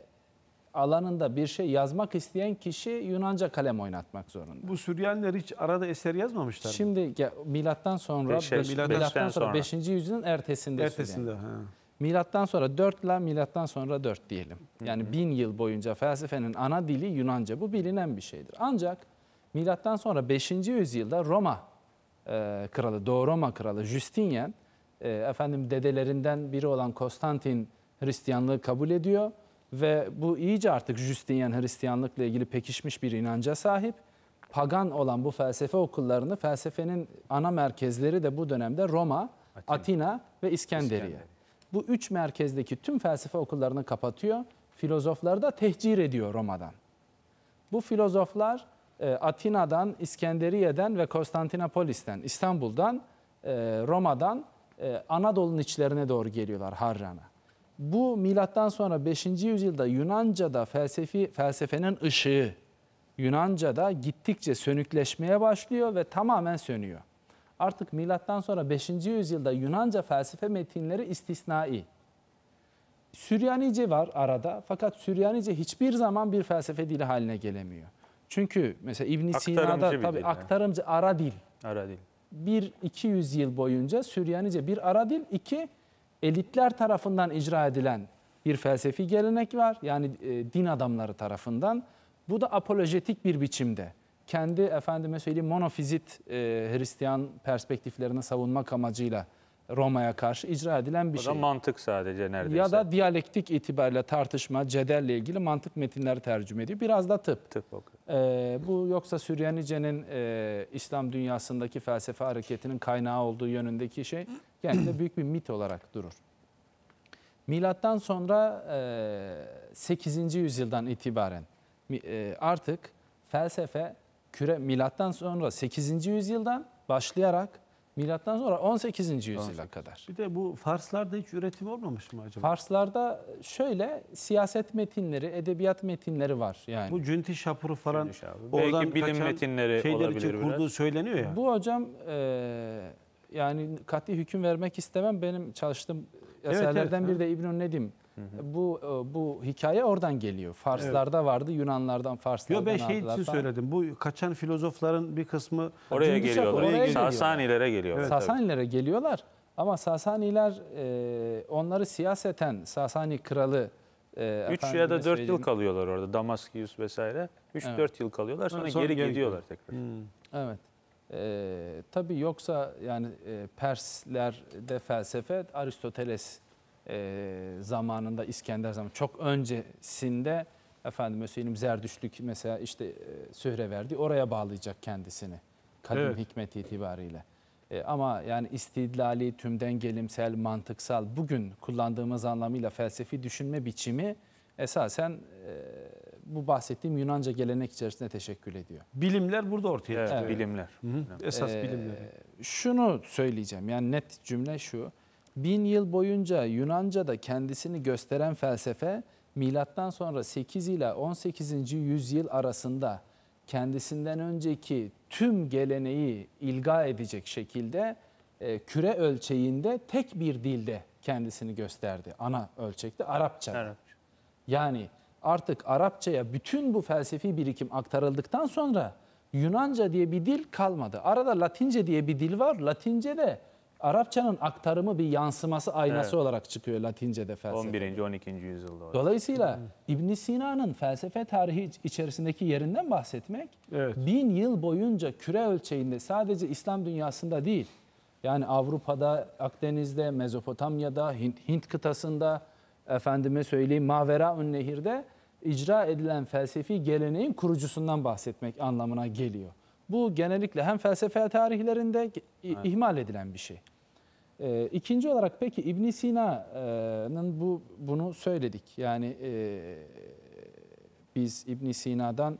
alanında bir şey yazmak isteyen kişi Yunanca kalem oynatmak zorunda. Bu Süryaniler hiç arada eser yazmamışlar Şimdi milattan sonra şey, milattan, sonra 5. yüzyılın ertesinde. Ertesinde. Milattan sonra 4 ile milattan sonra 4 diyelim. Yani hı hı. bin yıl boyunca felsefenin ana dili Yunanca. Bu bilinen bir şeydir. Ancak milattan sonra 5. yüzyılda Roma e, kralı, Doğu Roma kralı Justinian e, efendim dedelerinden biri olan Konstantin Hristiyanlığı kabul ediyor ve bu iyice artık Justinian Hristiyanlıkla ilgili pekişmiş bir inanca sahip. Pagan olan bu felsefe okullarını, felsefenin ana merkezleri de bu dönemde Roma, Atina, Atina ve İskenderiye. İskenderiye. Bu üç merkezdeki tüm felsefe okullarını kapatıyor. Filozofları da tehcir ediyor Roma'dan. Bu filozoflar e, Atina'dan, İskenderiye'den ve Konstantinopolis'ten, İstanbul'dan, e, Roma'dan e, Anadolu'nun içlerine doğru geliyorlar Harran'a. Bu milattan sonra 5. yüzyılda Yunanca'da felsefi felsefenin ışığı Yunanca'da gittikçe sönükleşmeye başlıyor ve tamamen sönüyor. Artık milattan sonra 5. yüzyılda Yunanca felsefe metinleri istisnai. Süryanice var arada fakat Süryanice hiçbir zaman bir felsefe dili haline gelemiyor. Çünkü mesela İbn Sina'da tabii aktarımcı ara dil. Ara dil. 1-200 yıl boyunca Süryanice bir ara dil, iki elitler tarafından icra edilen bir felsefi gelenek var. Yani e, din adamları tarafından. Bu da apolojetik bir biçimde. Kendi efendime söyleyeyim monofizit e, Hristiyan perspektiflerini savunmak amacıyla Roma'ya karşı icra edilen bir o şey. O da mantık sadece neredeyse. Ya da diyalektik itibariyle tartışma, cedelle ilgili mantık metinleri tercüme ediyor. Biraz da tıp. Tıp okay. ee, Bu yoksa Süryanice'nin e, İslam dünyasındaki felsefe hareketinin kaynağı olduğu yönündeki şey genelde büyük bir mit olarak durur. Milattan sonra e, 8. yüzyıldan itibaren e, artık felsefe küre milattan sonra 8. yüzyıldan başlayarak Milattan sonra 18. yüzyıla kadar. Bir de bu Farslarda hiç üretim olmamış mı acaba? Farslarda şöyle siyaset metinleri, edebiyat metinleri var yani. Bu Cünti Şapur'u falan Cünti Şapur. oradan Belki bilim metinleri şeyler olabilir için kurduğu söyleniyor ya. Bu hocam e, yani katli hüküm vermek istemem. Benim çalıştığım eserlerden evet, evet, biri de İbnül Nedim bu e, bu hikaye oradan geliyor. Farslarda evet. vardı, Yunanlardan, Farslardan. Yo ben şey için söyledim. Bu kaçan filozofların bir kısmı oraya geliyorlar. Oraya Sasanilere geliyorlar. Evet, Sasanilere tabii. geliyorlar. Ama Sasaniler e, onları siyaseten Sasani kralı 3 e, ya da 4 yıl kalıyorlar orada Damaskus vesaire. 3-4 evet. yıl kalıyorlar sonra, sonra geri, geri gidiyorlar tekrar. Hmm. Evet. Ee, tabii yoksa yani e, Persler'de felsefe Aristoteles e, zamanında İskender zaman çok öncesinde efendim söyleyeyim Zerdüştlük mesela işte e, sühre verdi oraya bağlayacak kendisini kadim evet. hikmet itibariyle. E, ama yani istidlali, tümden gelimsel, mantıksal bugün kullandığımız anlamıyla felsefi düşünme biçimi esasen e, bu bahsettiğim Yunanca gelenek içerisinde teşekkül ediyor. Bilimler burada ortaya evet, Bilimler. Hı hı. Esas e, bilimler. şunu söyleyeceğim yani net cümle şu. Bin yıl boyunca Yunanca'da kendisini gösteren felsefe milattan sonra 8 ile 18. yüzyıl arasında kendisinden önceki tüm geleneği ilga edecek şekilde e, küre ölçeğinde tek bir dilde kendisini gösterdi. Ana ölçekte Arapça. Evet. Yani artık Arapçaya bütün bu felsefi birikim aktarıldıktan sonra Yunanca diye bir dil kalmadı. Arada Latince diye bir dil var. Latince de Arapçanın aktarımı bir yansıması aynası evet. olarak çıkıyor Latince'de felsefe. 11. 12. yüzyılda. Olarak. Dolayısıyla İbn Sina'nın felsefe tarihi içerisindeki yerinden bahsetmek evet. bin yıl boyunca küre ölçeğinde sadece İslam dünyasında değil yani Avrupa'da, Akdeniz'de, Mezopotamya'da, Hint, Hint kıtasında efendime söyleyeyim Maveraun Nehir'de icra edilen felsefi geleneğin kurucusundan bahsetmek anlamına geliyor. Bu genellikle hem felsefe tarihlerinde evet. ihmal edilen bir şey. E, ikinci olarak peki İbn Sina'nın bu bunu söyledik. Yani e, biz İbn Sina'dan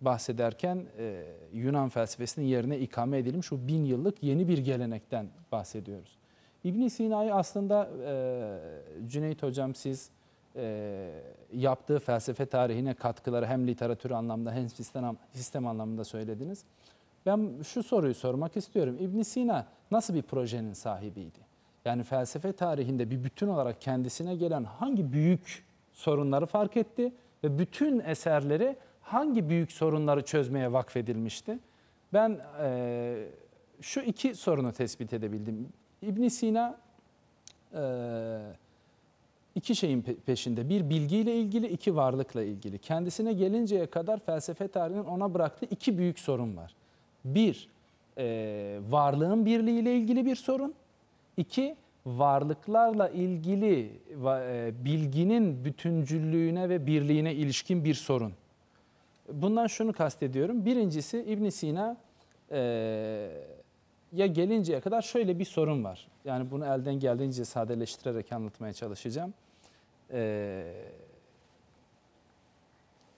bahsederken e, Yunan felsefesinin yerine ikame edelim. Şu bin yıllık yeni bir gelenekten bahsediyoruz. İbn Sina'yı aslında e, Cüneyt Hocam siz e, yaptığı felsefe tarihine katkıları hem literatür anlamda hem sistem, sistem anlamında söylediniz. Ben şu soruyu sormak istiyorum. İbn Sina nasıl bir projenin sahibiydi? Yani felsefe tarihinde bir bütün olarak kendisine gelen hangi büyük sorunları fark etti ve bütün eserleri hangi büyük sorunları çözmeye vakfedilmişti? Ben e, şu iki sorunu tespit edebildim. İbn Sina e, iki şeyin peşinde. Bir bilgiyle ilgili, iki varlıkla ilgili. Kendisine gelinceye kadar felsefe tarihinin ona bıraktığı iki büyük sorun var. Bir, e, varlığın birliği ile ilgili bir sorun. İki, varlıklarla ilgili e, bilginin bütüncüllüğüne ve birliğine ilişkin bir sorun. Bundan şunu kastediyorum. Birincisi İbn Sina e, ya gelinceye kadar şöyle bir sorun var. Yani bunu elden geldiğince sadeleştirerek anlatmaya çalışacağım. Ee,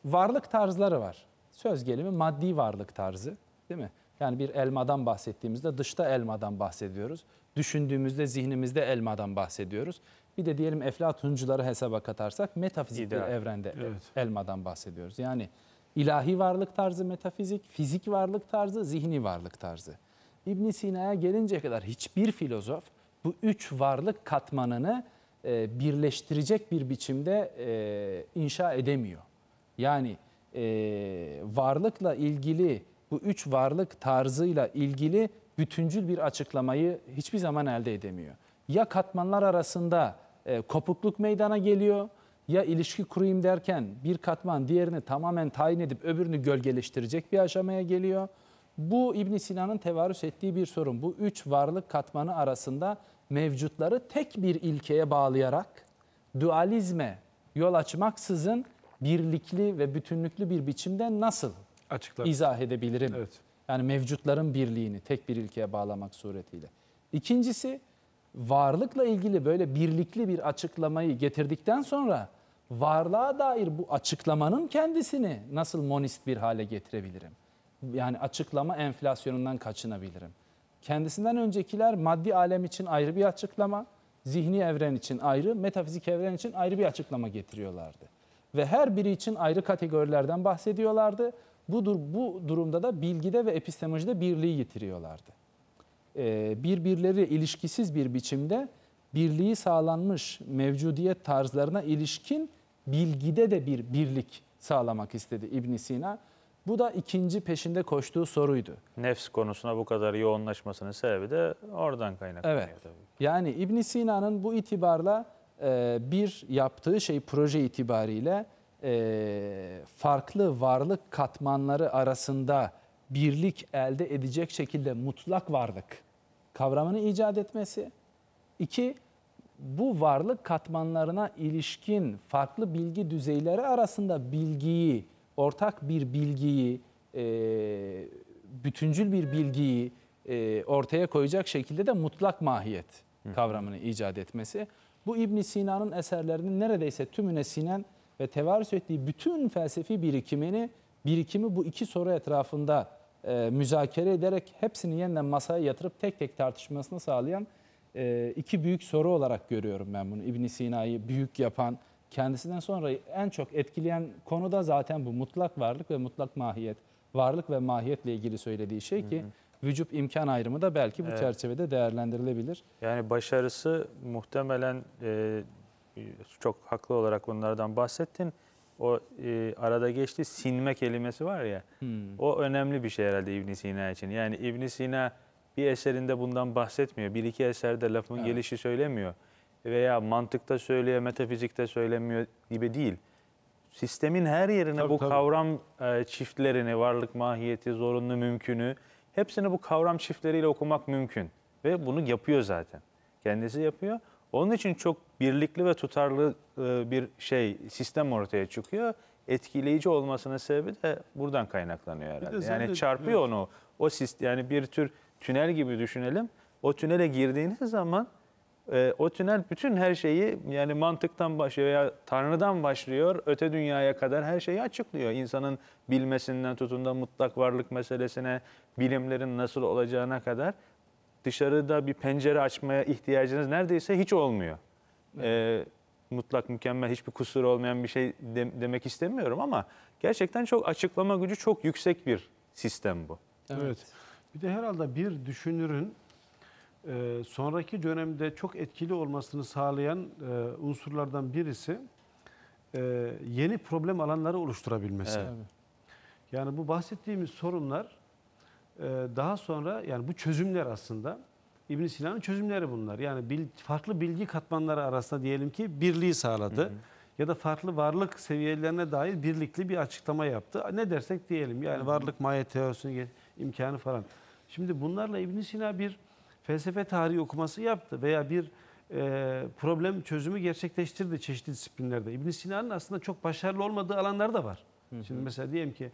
varlık tarzları var. Söz gelimi maddi varlık tarzı değil mi? Yani bir elmadan bahsettiğimizde dışta elmadan bahsediyoruz. Düşündüğümüzde zihnimizde elmadan bahsediyoruz. Bir de diyelim eflatuncuları hesaba katarsak metafizik İdeal. bir evrende evet. elmadan bahsediyoruz. Yani ilahi varlık tarzı metafizik, fizik varlık tarzı, zihni varlık tarzı. İbn Sina'ya gelince kadar hiçbir filozof bu üç varlık katmanını e, birleştirecek bir biçimde e, inşa edemiyor. Yani e, varlıkla ilgili bu üç varlık tarzıyla ilgili bütüncül bir açıklamayı hiçbir zaman elde edemiyor. Ya katmanlar arasında e, kopukluk meydana geliyor ya ilişki kurayım derken bir katman diğerini tamamen tayin edip öbürünü gölgeleştirecek bir aşamaya geliyor. Bu İbn Sina'nın tevarüs ettiği bir sorun. Bu üç varlık katmanı arasında mevcutları tek bir ilkeye bağlayarak dualizme yol açmaksızın birlikli ve bütünlüklü bir biçimde nasıl Açıklar. izah edebilirim. Evet. Yani mevcutların birliğini tek bir ilkeye bağlamak suretiyle. İkincisi varlıkla ilgili böyle birlikli bir açıklamayı getirdikten sonra varlığa dair bu açıklamanın kendisini nasıl monist bir hale getirebilirim? Yani açıklama enflasyonundan kaçınabilirim. Kendisinden öncekiler maddi alem için ayrı bir açıklama, zihni evren için ayrı, metafizik evren için ayrı bir açıklama getiriyorlardı. Ve her biri için ayrı kategorilerden bahsediyorlardı. Bu, dur, bu durumda da bilgide ve epistemolojide birliği yitiriyorlardı. Ee, birbirleri ilişkisiz bir biçimde birliği sağlanmış mevcudiyet tarzlarına ilişkin bilgide de bir birlik sağlamak istedi İbn Sina. Bu da ikinci peşinde koştuğu soruydu. Nefs konusuna bu kadar yoğunlaşmasının sebebi de oradan kaynaklanıyor evet. Yani İbn Sina'nın bu itibarla e, bir yaptığı şey proje itibariyle e, farklı varlık katmanları arasında birlik elde edecek şekilde mutlak varlık kavramını icat etmesi. İki, bu varlık katmanlarına ilişkin farklı bilgi düzeyleri arasında bilgiyi, ortak bir bilgiyi, e, bütüncül bir bilgiyi e, ortaya koyacak şekilde de mutlak mahiyet kavramını icat etmesi. Bu İbn Sina'nın eserlerinin neredeyse tümüne sinen ve tevarüs ettiği bütün felsefi birikimini birikimi bu iki soru etrafında e, müzakere ederek hepsini yeniden masaya yatırıp tek tek tartışmasını sağlayan e, iki büyük soru olarak görüyorum ben bunu. İbn Sina'yı büyük yapan, kendisinden sonra en çok etkileyen konu da zaten bu mutlak varlık ve mutlak mahiyet. Varlık ve mahiyetle ilgili söylediği şey ki hı hı. vücut imkan ayrımı da belki bu evet. çerçevede değerlendirilebilir. Yani başarısı muhtemelen e, ee, çok haklı olarak bunlardan bahsettin. O e, arada geçti sinme kelimesi var ya. Hmm. O önemli bir şey herhalde İbn Sina için. Yani İbn Sina bir eserinde bundan bahsetmiyor. Bir iki eserde lafın evet. gelişi söylemiyor. Veya mantıkta söylüyor, metafizikte söylemiyor gibi değil. Sistemin her yerine tabii, bu tabii. kavram e, çiftlerini, varlık mahiyeti, zorunlu mümkünü hepsini bu kavram çiftleriyle okumak mümkün. Ve bunu yapıyor zaten. Kendisi yapıyor. Onun için çok birlikli ve tutarlı e, bir şey sistem ortaya çıkıyor. Etkileyici olmasının sebebi de buradan kaynaklanıyor herhalde. Yani çarpıyor evet. onu. O sist, yani bir tür tünel gibi düşünelim. O tünele girdiğiniz zaman e, o tünel bütün her şeyi yani mantıktan başlıyor ya Tanrı'dan başlıyor öte dünyaya kadar her şeyi açıklıyor. İnsanın bilmesinden tutun da mutlak varlık meselesine, bilimlerin nasıl olacağına kadar dışarıda bir pencere açmaya ihtiyacınız neredeyse hiç olmuyor. Evet. Ee, mutlak mükemmel hiçbir kusur olmayan bir şey de, demek istemiyorum ama gerçekten çok açıklama gücü çok yüksek bir sistem bu. Evet. evet. Bir de herhalde bir düşünürün e, sonraki dönemde çok etkili olmasını sağlayan e, unsurlardan birisi e, yeni problem alanları oluşturabilmesi. Evet. Yani bu bahsettiğimiz sorunlar ee, daha sonra yani bu çözümler aslında İbn Sina'nın çözümleri bunlar. Yani bil, farklı bilgi katmanları arasında diyelim ki birliği sağladı. Hı hı. Ya da farklı varlık seviyelerine dair birlikli bir açıklama yaptı. Ne dersek diyelim yani hı hı. varlık maya teorisinin imkanı falan. Şimdi bunlarla İbn Sina bir felsefe tarihi okuması yaptı veya bir e, problem çözümü gerçekleştirdi çeşitli disiplinlerde. İbn Sina'nın aslında çok başarılı olmadığı alanlar da var. Hı hı. Şimdi mesela diyelim ki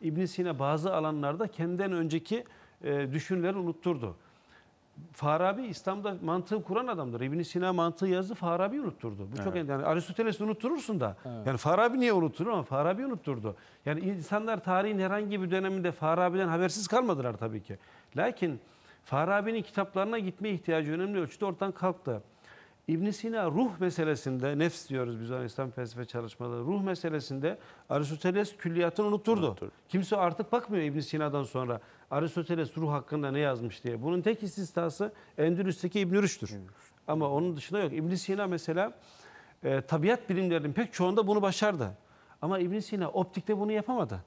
İbn Sina bazı alanlarda kendinden önceki e, düşünleri unutturdu. Farabi İslam'da mantığı kuran adamdır. İbn Sina mantığı yazdı, Farabi unutturdu. Bu evet. çok yani Aristoteles unutturursun da. Evet. Yani Farabi niye unutturur ama Farabi unutturdu. Yani insanlar tarihin herhangi bir döneminde Farabi'den habersiz kalmadılar tabii ki. Lakin Farabi'nin kitaplarına gitme ihtiyacı önemli ölçüde ortadan kalktı. İbn Sina ruh meselesinde, nefs diyoruz biz ona İslam felsefe çalışmaları, ruh meselesinde Aristoteles külliyatını unutturdu. Unuttur. Kimse artık bakmıyor İbn Sina'dan sonra Aristoteles ruh hakkında ne yazmış diye. Bunun tek istisnası Endülüs'teki İbn-i Ama onun dışında yok. İbn Sina mesela e, tabiat bilimlerinin pek çoğunda bunu başardı. Ama İbn Sina optikte bunu yapamadı.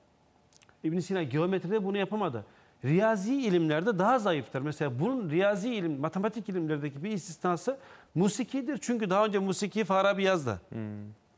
İbn Sina geometride bunu yapamadı riyazi ilimlerde daha zayıftır. Mesela bunun riyazi ilim, matematik ilimlerdeki bir istisnası musikidir. Çünkü daha önce musiki Farabi yazdı. Hmm.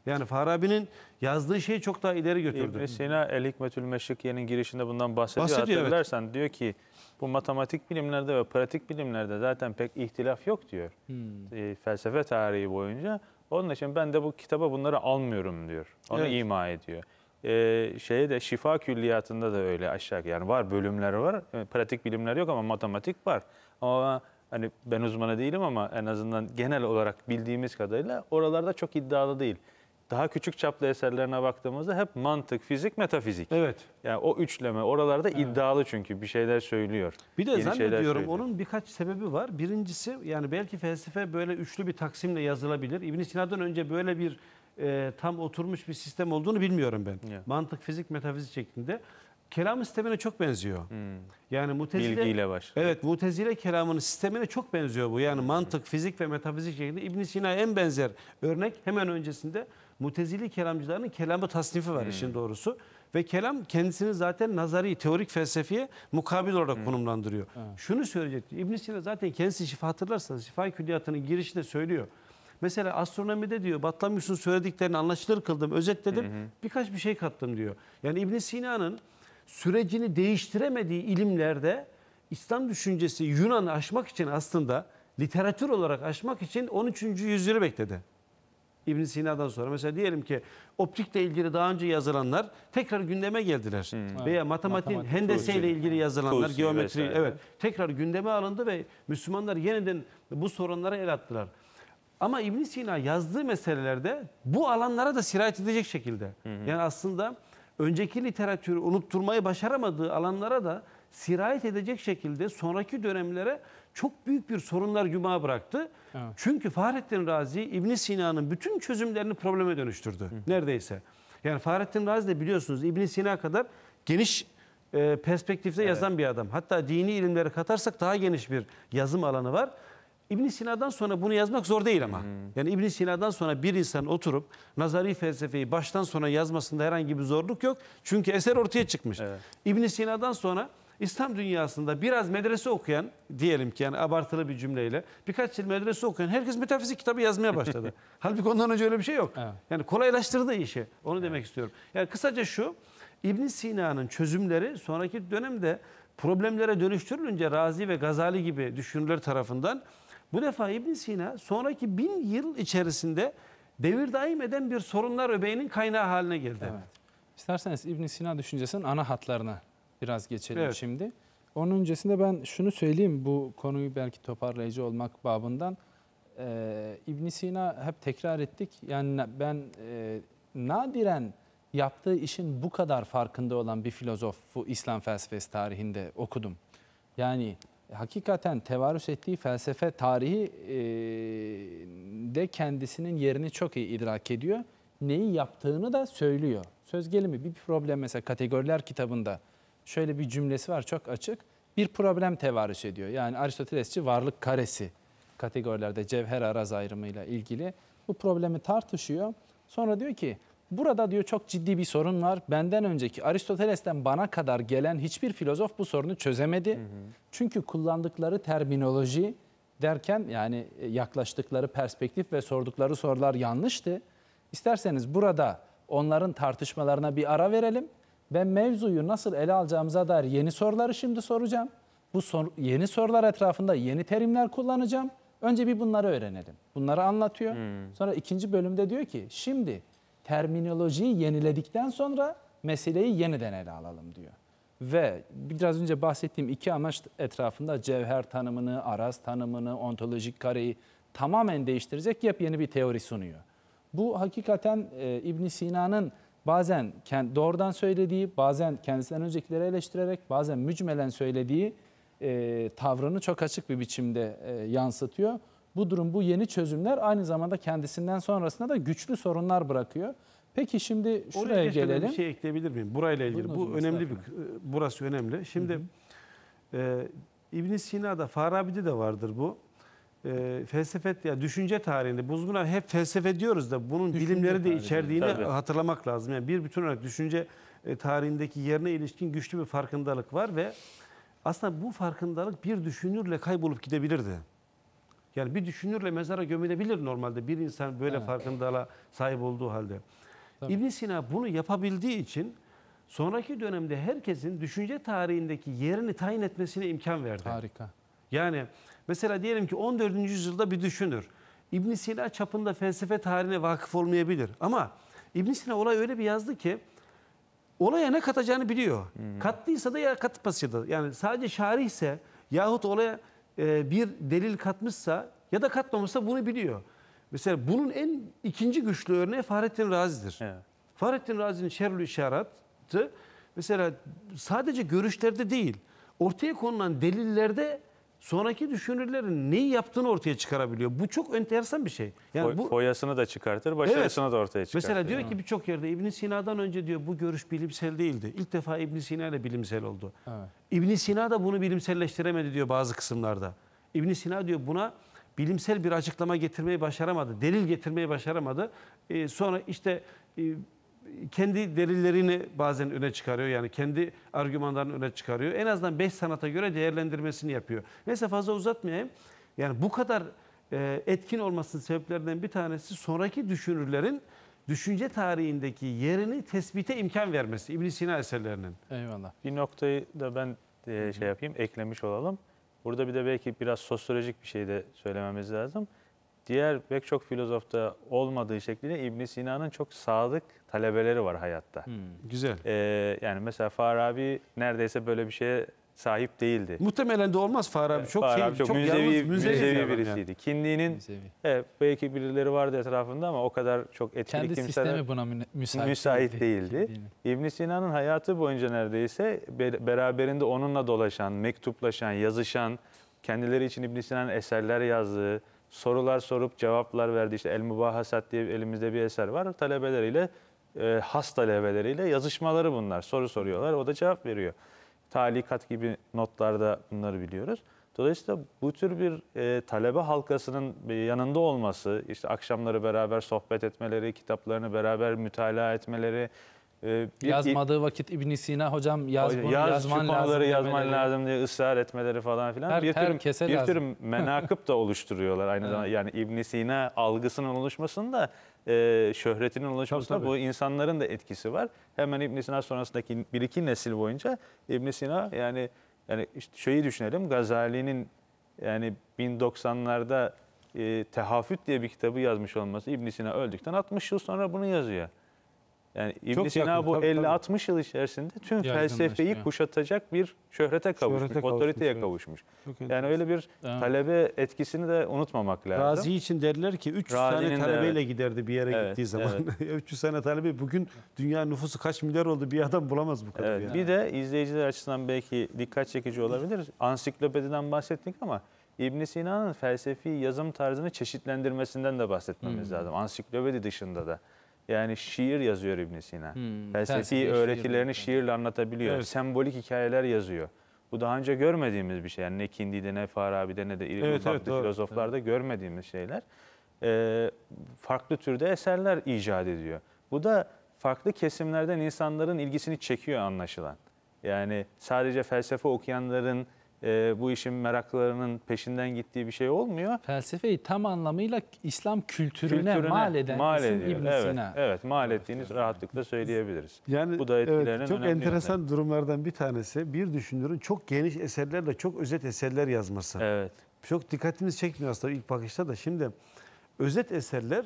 Yani Farabi'nin yazdığı şeyi çok daha ileri götürdü. İbn Sina El Hikmetül Meşrikiye'nin girişinde bundan bahsediyor. bahsediyor Hatırlarsan evet. diyor ki bu matematik bilimlerde ve pratik bilimlerde zaten pek ihtilaf yok diyor. Hmm. Ee, felsefe tarihi boyunca. Onun için ben de bu kitaba bunları almıyorum diyor. Onu evet. ima ediyor e, şeye de şifa külliyatında da öyle aşağı yani var bölümler var. Ee, pratik bilimler yok ama matematik var. Ama hani ben uzmanı değilim ama en azından genel olarak bildiğimiz kadarıyla oralarda çok iddialı değil. Daha küçük çaplı eserlerine baktığımızda hep mantık, fizik, metafizik. Evet. Yani o üçleme oralarda evet. iddialı çünkü bir şeyler söylüyor. Bir de Yeni zannediyorum onun birkaç sebebi var. Birincisi yani belki felsefe böyle üçlü bir taksimle yazılabilir. İbn Sina'dan önce böyle bir e, tam oturmuş bir sistem olduğunu bilmiyorum ben. Yeah. Mantık, fizik, metafizik şeklinde. Kelam sistemine çok benziyor. Hmm. Yani mutezile, Bilgiyle başlıyor. Evet mutezile kelamının sistemine çok benziyor bu. Yani hmm. mantık, fizik ve metafizik şeklinde İbn Sina en benzer örnek hemen öncesinde mutezili kelamcılarının kelamı tasnifi var hmm. işin doğrusu. Ve kelam kendisini zaten nazari, teorik felsefeye mukabil olarak hmm. konumlandırıyor. Hmm. Şunu söyleyecektim. İbn Sina zaten kendisi şifa hatırlarsanız şifa külliyatının girişinde söylüyor. Mesela astronomide diyor Batlamyus'un söylediklerini anlaşılır kıldım, özetledim. Hı hı. Birkaç bir şey kattım diyor. Yani İbn Sina'nın sürecini değiştiremediği ilimlerde İslam düşüncesi Yunan'ı aşmak için aslında literatür olarak aşmak için 13. yüzyılı bekledi. İbn Sina'dan sonra mesela diyelim ki optikle ilgili daha önce yazılanlar tekrar gündeme geldiler. Hmm. Veya matematiğin Matematik, hendeseyle ilgili yazılanlar, geometri evet tekrar gündeme alındı ve Müslümanlar yeniden bu sorunlara el attılar. Ama İbn Sina yazdığı meselelerde bu alanlara da sirayet edecek şekilde. Hı hı. Yani aslında önceki literatürü unutturmayı başaramadığı alanlara da sirayet edecek şekilde sonraki dönemlere çok büyük bir sorunlar güma bıraktı. Evet. Çünkü Fahrettin Razi İbn Sina'nın bütün çözümlerini probleme dönüştürdü hı. neredeyse. Yani Fahrettin Razi de biliyorsunuz İbn Sina kadar geniş e, perspektifte evet. yazan bir adam. Hatta dini ilimleri katarsak daha geniş bir yazım alanı var. İbn Sina'dan sonra bunu yazmak zor değil ama. Hmm. Yani İbn Sina'dan sonra bir insan oturup nazari felsefeyi baştan sona yazmasında herhangi bir zorluk yok. Çünkü eser ortaya çıkmış. Evet. ibn Sina'dan sonra İslam dünyasında biraz medrese okuyan diyelim ki yani abartılı bir cümleyle birkaç yıl medrese okuyan herkes metafizik kitabı yazmaya başladı. Halbuki ondan önce öyle bir şey yok. Evet. Yani kolaylaştırdığı işi. Onu evet. demek istiyorum. Yani kısaca şu İbn Sina'nın çözümleri sonraki dönemde problemlere dönüştürülünce Razi ve Gazali gibi düşünürler tarafından bu defa İbn Sina sonraki bin yıl içerisinde devir daim eden bir sorunlar öbeğinin kaynağı haline geldi. Evet. İsterseniz İbn Sina düşüncesinin ana hatlarına biraz geçelim evet. şimdi. Onun öncesinde ben şunu söyleyeyim bu konuyu belki toparlayıcı olmak babından. Ee, ibn Sina hep tekrar ettik. Yani ben e, nadiren yaptığı işin bu kadar farkında olan bir filozofu İslam felsefesi tarihinde okudum. Yani hakikaten tevarüs ettiği felsefe tarihi e, de kendisinin yerini çok iyi idrak ediyor. Neyi yaptığını da söylüyor. Söz gelimi bir problem mesela kategoriler kitabında şöyle bir cümlesi var çok açık. Bir problem tevarüs ediyor. Yani Aristotelesçi varlık karesi kategorilerde cevher araz ayrımıyla ilgili bu problemi tartışıyor. Sonra diyor ki Burada diyor çok ciddi bir sorun var. Benden önceki Aristoteles'ten bana kadar gelen hiçbir filozof bu sorunu çözemedi. Hı hı. Çünkü kullandıkları terminoloji derken yani e, yaklaştıkları perspektif ve sordukları sorular yanlıştı. İsterseniz burada onların tartışmalarına bir ara verelim. Ben mevzuyu nasıl ele alacağımıza dair yeni soruları şimdi soracağım. Bu sor yeni sorular etrafında yeni terimler kullanacağım. Önce bir bunları öğrenelim. Bunları anlatıyor. Hmm. Sonra ikinci bölümde diyor ki şimdi terminolojiyi yeniledikten sonra meseleyi yeniden ele alalım diyor. Ve biraz önce bahsettiğim iki amaç etrafında cevher tanımını, araz tanımını, ontolojik kareyi tamamen değiştirecek yepyeni bir teori sunuyor. Bu hakikaten e, ibn Sina'nın bazen kend, doğrudan söylediği, bazen kendisinden öncekileri eleştirerek, bazen mücmelen söylediği e, tavrını çok açık bir biçimde e, yansıtıyor bu durum, bu yeni çözümler aynı zamanda kendisinden sonrasında da güçlü sorunlar bırakıyor. Peki şimdi şuraya Oraya şey gelelim. Bir şey ekleyebilir miyim? Burayla ilgili. bu önemli bir, e, burası önemli. Şimdi hı E, ibn Sina'da, Farabi'de de vardır bu. E, felsefe, ya düşünce tarihinde, biz buna hep felsefe diyoruz da bunun düşünce bilimleri de içerdiğini tabii. hatırlamak lazım. Yani bir bütün olarak düşünce e, tarihindeki yerine ilişkin güçlü bir farkındalık var ve aslında bu farkındalık bir düşünürle kaybolup gidebilirdi. Yani bir düşünürle mezara gömülebilir normalde bir insan böyle evet. farkındalığa sahip olduğu halde. Tabii. ibn Sina bunu yapabildiği için sonraki dönemde herkesin düşünce tarihindeki yerini tayin etmesine imkan verdi. Harika. Yani mesela diyelim ki 14. yüzyılda bir düşünür. İbn Sina çapında felsefe tarihine vakıf olmayabilir. Ama İbn Sina olay öyle bir yazdı ki olaya ne katacağını biliyor. Hmm. Kattıysa da ya katmasıdır. Yani sadece şarih ise yahut olaya e, bir delil katmışsa ya da katmamışsa bunu biliyor. Mesela bunun en ikinci güçlü örneği Fahrettin Razi'dir. Evet. Fahrettin Razi'nin şerlü işaratı mesela sadece görüşlerde değil, ortaya konulan delillerde sonraki düşünürlerin neyi yaptığını ortaya çıkarabiliyor. Bu çok enteresan bir şey. Yani bu foyasını da çıkartır, başarısını evet. da ortaya çıkartır. Mesela diyor ki birçok yerde İbn Sina'dan önce diyor bu görüş bilimsel değildi. İlk defa İbn Sina ile bilimsel oldu. Evet. İbn Sina da bunu bilimselleştiremedi diyor bazı kısımlarda. İbn Sina diyor buna bilimsel bir açıklama getirmeyi başaramadı. Delil getirmeyi başaramadı. Ee, sonra işte e, kendi delillerini bazen öne çıkarıyor. Yani kendi argümanlarını öne çıkarıyor. En azından beş sanata göre değerlendirmesini yapıyor. Neyse fazla uzatmayayım. Yani bu kadar e, etkin olmasının sebeplerinden bir tanesi sonraki düşünürlerin düşünce tarihindeki yerini tespite imkan vermesi ibn Sina eserlerinin. Eyvallah. Bir noktayı da ben e, şey yapayım, eklemiş olalım. Burada bir de belki biraz sosyolojik bir şey de söylememiz lazım diğer pek çok filozofta olmadığı şekliyle İbn Sina'nın çok sadık talebeleri var hayatta. Hmm, güzel. Ee, yani mesela Farabi neredeyse böyle bir şeye sahip değildi. Muhtemelen de olmaz Farabi. Çok, Farabi şey, çok, çok müzevi, müzevi, müzevi birisiydi. Yani. Kinliğinin Evet, belki birileri vardı etrafında ama o kadar çok etkili Kendi kimseler... sistemi buna müsait, müsait değildi. İbn Sina'nın hayatı boyunca neredeyse beraberinde onunla dolaşan, mektuplaşan, yazışan, kendileri için İbn Sina'nın eserler yazdığı, sorular sorup cevaplar verdi. İşte El Mubahasat diye elimizde bir eser var. Talebeleriyle, e, has talebeleriyle yazışmaları bunlar. Soru soruyorlar, o da cevap veriyor. Talikat gibi notlarda bunları biliyoruz. Dolayısıyla bu tür bir e, talebe halkasının yanında olması, işte akşamları beraber sohbet etmeleri, kitaplarını beraber mütalaa etmeleri, ee, bir yazmadığı vakit İbn Sina hocam yaz bunu yaz, yazman şu lazım yazman lazım diye ısrar etmeleri falan filan her, bir tür bir lazım. tür menakıp da oluşturuyorlar aynı zamanda yani İbn Sina algısının oluşmasında e, şöhretinin oluşmasında tabii, tabii. bu insanların da etkisi var. Hemen İbn Sina sonrasındaki bir iki nesil boyunca İbn Sina yani yani işte şeyi düşünelim Gazali'nin yani 1090'larda e, Tehafüt diye bir kitabı yazmış olması İbn Sina öldükten 60 yıl sonra bunu yazıyor. Yani İbn Sina yakın, bu 50-60 yıl içerisinde tüm felsefeyi yani. kuşatacak bir şöhrete kavuşmuş, şöhrete otoriteye kavuşmuş. kavuşmuş. yani öyle bir evet. talebe etkisini de unutmamak lazım. Razi için derler ki 300 Razi'nin tane talebeyle de, giderdi bir yere evet, gittiği zaman. Evet. 300 tane talebe bugün dünya nüfusu kaç milyar oldu bir adam bulamaz bu kadar. Evet, yani. Bir de izleyiciler açısından belki dikkat çekici olabilir. Ansiklopediden bahsettik ama İbn Sina'nın felsefi yazım tarzını çeşitlendirmesinden de bahsetmemiz hmm. lazım. Ansiklopedi dışında da. Yani şiir yazıyor İbn Sina. Hmm, Felsefi öğretilerini şiir, şiirle anlatabiliyor. Evet. Sembolik hikayeler yazıyor. Bu daha önce görmediğimiz bir şey. Yani ne Kindi'de ne Farabi'de ne de İlk evet, evet, filozoflarda evet. görmediğimiz şeyler. Ee, farklı türde eserler icat ediyor. Bu da farklı kesimlerden insanların ilgisini çekiyor anlaşılan. Yani sadece felsefe okuyanların e, bu işin meraklarının peşinden gittiği bir şey olmuyor. Felsefeyi tam anlamıyla İslam kültürüne, kültürüne mal eden mal isim İbn evet, Sina. Evet, mal ettiğiniz evet. rahatlıkla söyleyebiliriz. Yani bu da etkilerinin evet, çok enteresan yönleri. durumlardan bir tanesi bir düşünürün çok geniş eserlerle çok özet eserler yazması. Evet. Çok dikkatimiz çekmiyor aslında ilk bakışta da şimdi özet eserler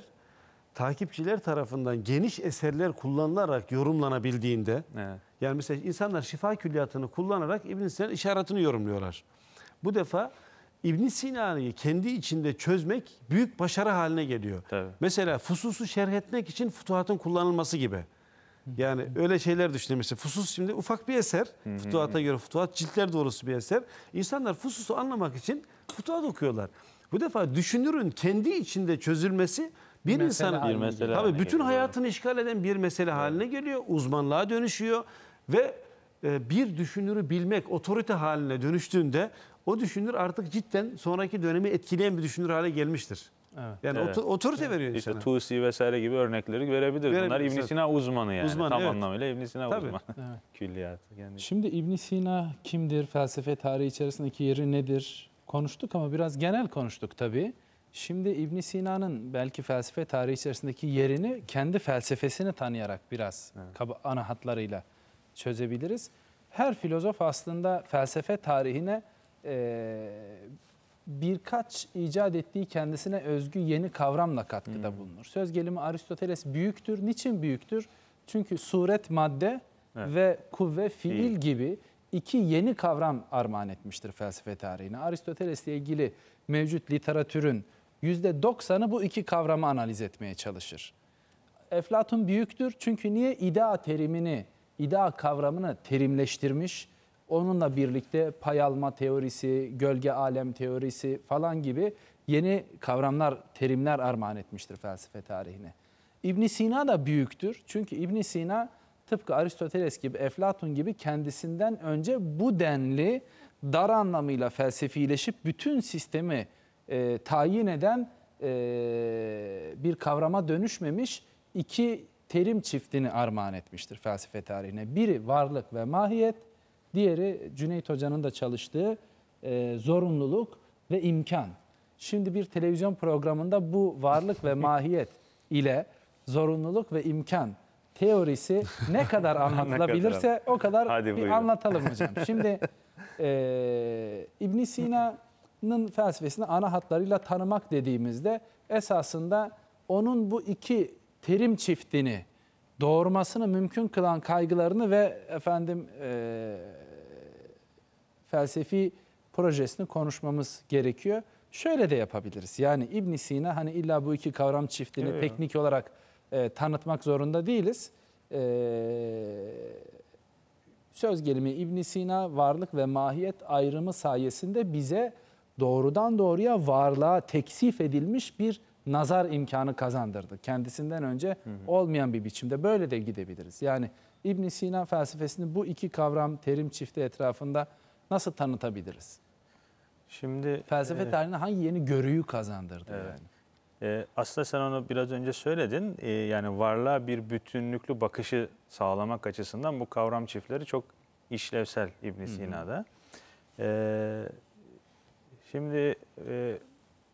takipçiler tarafından geniş eserler kullanılarak yorumlanabildiğinde evet. yani mesela insanlar şifa külliyatını kullanarak İbn Sina'nın işaretini yorumluyorlar. Bu defa İbn Sina'yı kendi içinde çözmek büyük başarı haline geliyor. Tabii. Mesela fususu şerh etmek için futuhatın kullanılması gibi. Yani öyle şeyler düşünmesi. Fusus şimdi ufak bir eser. Hı Futuhata göre futuhat ciltler doğrusu bir eser. İnsanlar fususu anlamak için futuhat okuyorlar. Bu defa düşünürün kendi içinde çözülmesi bir mesele insan bir mesele tabii bütün geliyor. hayatını işgal eden bir mesele haline geliyor. Uzmanlığa dönüşüyor ve e, bir düşünürü bilmek otorite haline dönüştüğünde o düşünür artık cidden sonraki dönemi etkileyen bir düşünür hale gelmiştir. Evet. Yani evet. otorite evet. veriyor işte insana. Tusi vesaire gibi örnekleri verebiliriz. Bunlar İbn Sina uzmanı yani. Uzman, Tam evet. anlamıyla İbn Sina Tabii. uzmanı. Evet. Külliyat. Yani. Şimdi İbn Sina kimdir? Felsefe tarihi içerisindeki yeri nedir? Konuştuk ama biraz genel konuştuk tabii. Şimdi İbn Sina'nın belki felsefe tarihi içerisindeki yerini kendi felsefesini tanıyarak biraz evet. ana hatlarıyla çözebiliriz. Her filozof aslında felsefe tarihine e, birkaç icat ettiği kendisine özgü yeni kavramla katkıda hmm. bulunur. Söz gelimi Aristoteles büyüktür. Niçin büyüktür? Çünkü suret madde evet. ve kuvve fiil İyi. gibi iki yeni kavram armağan etmiştir felsefe tarihine. ile ilgili mevcut literatürün %90'ı bu iki kavramı analiz etmeye çalışır. Eflatun büyüktür çünkü niye idea terimini, idea kavramını terimleştirmiş, onunla birlikte pay alma teorisi, gölge alem teorisi falan gibi yeni kavramlar, terimler armağan etmiştir felsefe tarihine. İbn Sina da büyüktür. Çünkü İbn Sina tıpkı Aristoteles gibi, Eflatun gibi kendisinden önce bu denli dar anlamıyla felsefileşip bütün sistemi e, tayin eden e, bir kavrama dönüşmemiş iki terim çiftini armağan etmiştir felsefe tarihine. Biri varlık ve mahiyet, diğeri Cüneyt Hoca'nın da çalıştığı e, zorunluluk ve imkan. Şimdi bir televizyon programında bu varlık ve mahiyet ile zorunluluk ve imkan teorisi ne kadar anlatılabilirse o kadar Hadi bir anlatalım hocam. Şimdi e, ibn Sina Nın felsefesini ana hatlarıyla tanımak dediğimizde esasında onun bu iki terim çiftini doğurmasını mümkün kılan kaygılarını ve efendim e, felsefi projesini konuşmamız gerekiyor. Şöyle de yapabiliriz. Yani İbn Sina hani illa bu iki kavram çiftini evet. teknik olarak e, tanıtmak zorunda değiliz. E, söz gelimi İbn Sina varlık ve mahiyet ayrımı sayesinde bize doğrudan doğruya varlığa teksif edilmiş bir nazar imkanı kazandırdı. Kendisinden önce olmayan bir biçimde böyle de gidebiliriz. Yani İbn Sina felsefesini bu iki kavram terim çifti etrafında nasıl tanıtabiliriz? Şimdi felsefe e, tarihine hangi yeni görüyü kazandırdı evet. yani? E, aslında sen onu biraz önce söyledin. E, yani varlığa bir bütünlüklü bakışı sağlamak açısından bu kavram çiftleri çok işlevsel İbn Sina'da. Hı hı. E, Şimdi e,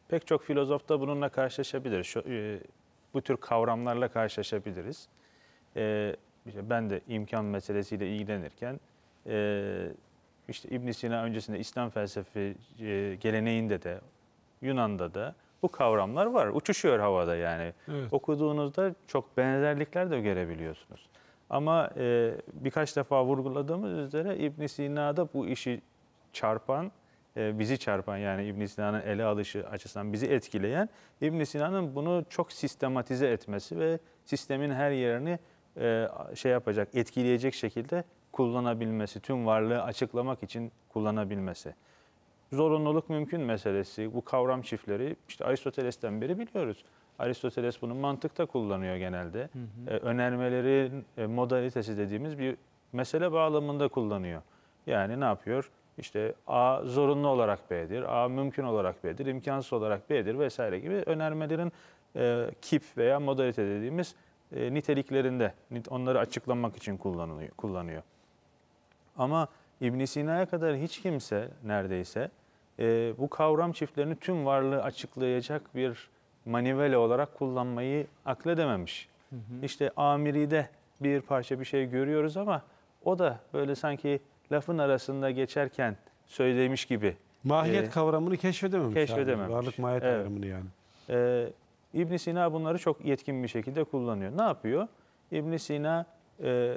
pek çok filozof da bununla karşılaşabilir, Şu, e, bu tür kavramlarla karşılaşabiliriz. E, işte ben de imkan meselesiyle ilgilenirken e, işte İbn Sina öncesinde İslam felsefi e, geleneğinde de Yunan'da da bu kavramlar var. Uçuşuyor havada yani. Evet. Okuduğunuzda çok benzerlikler de görebiliyorsunuz. Ama e, birkaç defa vurguladığımız üzere İbn Sina'da bu işi çarpan e, bizi çarpan yani İbn Sina'nın ele alışı açısından bizi etkileyen İbn Sina'nın bunu çok sistematize etmesi ve sistemin her yerini e, şey yapacak, etkileyecek şekilde kullanabilmesi, tüm varlığı açıklamak için kullanabilmesi. Zorunluluk mümkün meselesi, bu kavram çiftleri işte Aristoteles'ten beri biliyoruz. Aristoteles bunu mantıkta kullanıyor genelde. Hı hı. E, önermelerin e, modalitesi dediğimiz bir mesele bağlamında kullanıyor. Yani ne yapıyor? İşte A zorunlu olarak B'dir, A mümkün olarak B'dir, imkansız olarak B'dir vesaire gibi önermelerin e, kip veya modalite dediğimiz e, niteliklerinde onları açıklamak için kullanılıyor, kullanıyor. Ama İbn Sina'ya kadar hiç kimse neredeyse e, bu kavram çiftlerini tüm varlığı açıklayacak bir manivele olarak kullanmayı akledememiş. Hı hı. İşte amiride bir parça bir şey görüyoruz ama o da böyle sanki lafın arasında geçerken söylemiş gibi. Mahiyet e, kavramını keşfedememiş. Keşfedememiş. Abi. Varlık mahiyet evet. kavramını yani. E, ibn Sina bunları çok yetkin bir şekilde kullanıyor. Ne yapıyor? İbn Sina e,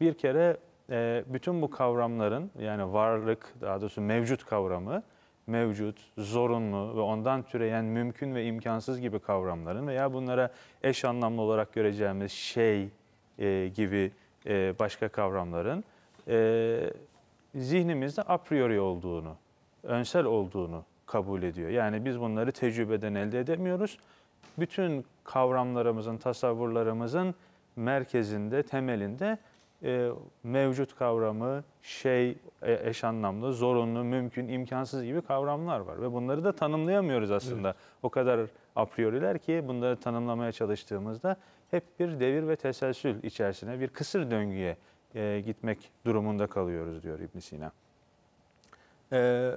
bir kere e, bütün bu kavramların yani varlık daha doğrusu mevcut kavramı mevcut, zorunlu ve ondan türeyen mümkün ve imkansız gibi kavramların veya bunlara eş anlamlı olarak göreceğimiz şey e, gibi e, başka kavramların e, zihnimizde a priori olduğunu, önsel olduğunu kabul ediyor. Yani biz bunları tecrübeden elde edemiyoruz. Bütün kavramlarımızın, tasavvurlarımızın merkezinde, temelinde e, mevcut kavramı, şey e, eş anlamlı, zorunlu, mümkün, imkansız gibi kavramlar var. Ve bunları da tanımlayamıyoruz aslında. Evet. O kadar a prioriler ki bunları tanımlamaya çalıştığımızda hep bir devir ve teselsül içerisine, bir kısır döngüye e, gitmek durumunda kalıyoruz diyor İbn Sina. E,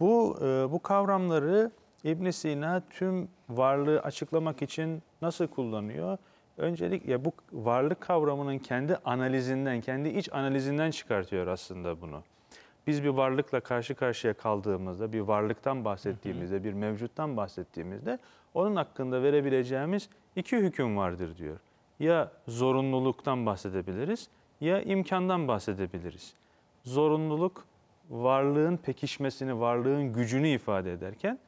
bu e, bu kavramları İbn Sina tüm varlığı açıklamak için nasıl kullanıyor? Öncelikle bu varlık kavramının kendi analizinden, kendi iç analizinden çıkartıyor aslında bunu. Biz bir varlıkla karşı karşıya kaldığımızda, bir varlıktan bahsettiğimizde, bir mevcuttan bahsettiğimizde onun hakkında verebileceğimiz iki hüküm vardır diyor. Ya zorunluluktan bahsedebiliriz ya imkandan bahsedebiliriz. Zorunluluk varlığın pekişmesini, varlığın gücünü ifade ederken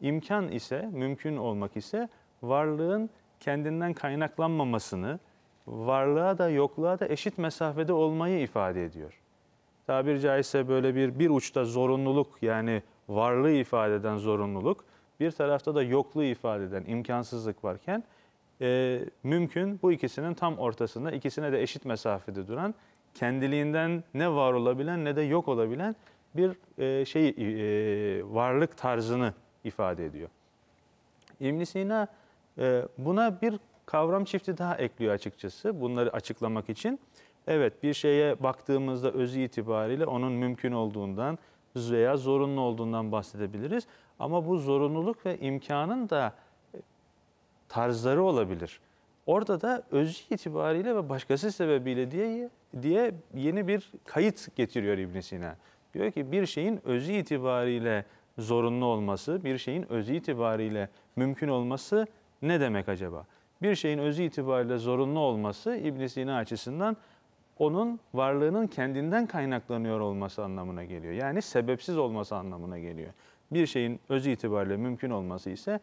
imkan ise, mümkün olmak ise varlığın kendinden kaynaklanmamasını, varlığa da yokluğa da eşit mesafede olmayı ifade ediyor. Tabiri caizse böyle bir bir uçta zorunluluk yani varlığı ifade eden zorunluluk, bir tarafta da yokluğu ifade eden imkansızlık varken e, mümkün bu ikisinin tam ortasında, ikisine de eşit mesafede duran, kendiliğinden ne var olabilen ne de yok olabilen bir e, şey e, varlık tarzını ifade ediyor. ibn Sina e, buna bir kavram çifti daha ekliyor açıkçası bunları açıklamak için. Evet bir şeye baktığımızda özü itibariyle onun mümkün olduğundan veya zorunlu olduğundan bahsedebiliriz. Ama bu zorunluluk ve imkanın da tarzları olabilir. Orada da özü itibariyle ve başkası sebebiyle diye diye yeni bir kayıt getiriyor İbn Sina. Diyor ki bir şeyin özü itibariyle zorunlu olması, bir şeyin özü itibariyle mümkün olması ne demek acaba? Bir şeyin özü itibariyle zorunlu olması İbn Sina açısından onun varlığının kendinden kaynaklanıyor olması anlamına geliyor. Yani sebepsiz olması anlamına geliyor. Bir şeyin özü itibariyle mümkün olması ise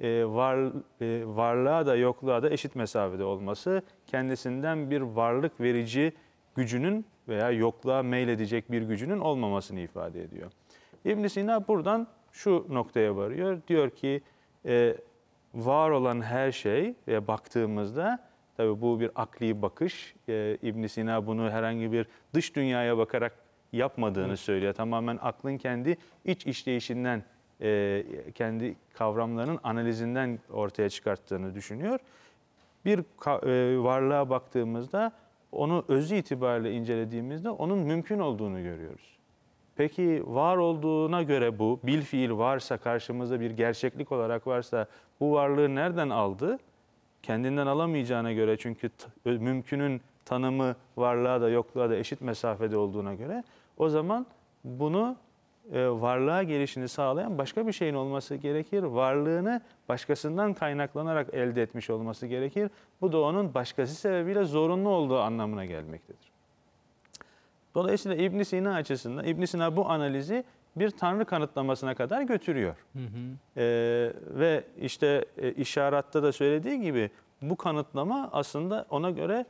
e, var, e, varlığa da yokluğa da eşit mesafede olması kendisinden bir varlık verici gücünün veya yokluğa meyledecek bir gücünün olmamasını ifade ediyor. İbn Sina buradan şu noktaya varıyor. Diyor ki e, var olan her şey ve baktığımızda tabi bu bir akli bakış. E, ibn Sina bunu herhangi bir dış dünyaya bakarak yapmadığını söylüyor. Tamamen aklın kendi iç işleyişinden e, kendi kavramlarının analizinden ortaya çıkarttığını düşünüyor. Bir e, varlığa baktığımızda onu özü itibariyle incelediğimizde onun mümkün olduğunu görüyoruz. Peki var olduğuna göre bu bil fiil varsa karşımızda bir gerçeklik olarak varsa bu varlığı nereden aldı? Kendinden alamayacağına göre çünkü mümkünün tanımı varlığa da yokluğa da eşit mesafede olduğuna göre o zaman bunu e, varlığa gelişini sağlayan başka bir şeyin olması gerekir. Varlığını başkasından kaynaklanarak elde etmiş olması gerekir. Bu da onun başkası sebebiyle zorunlu olduğu anlamına gelmektedir. Dolayısıyla İbn Sina açısından İbn Sina bu analizi bir tanrı kanıtlamasına kadar götürüyor. Hı hı. E, ve işte e, işaratta da söylediği gibi bu kanıtlama aslında ona göre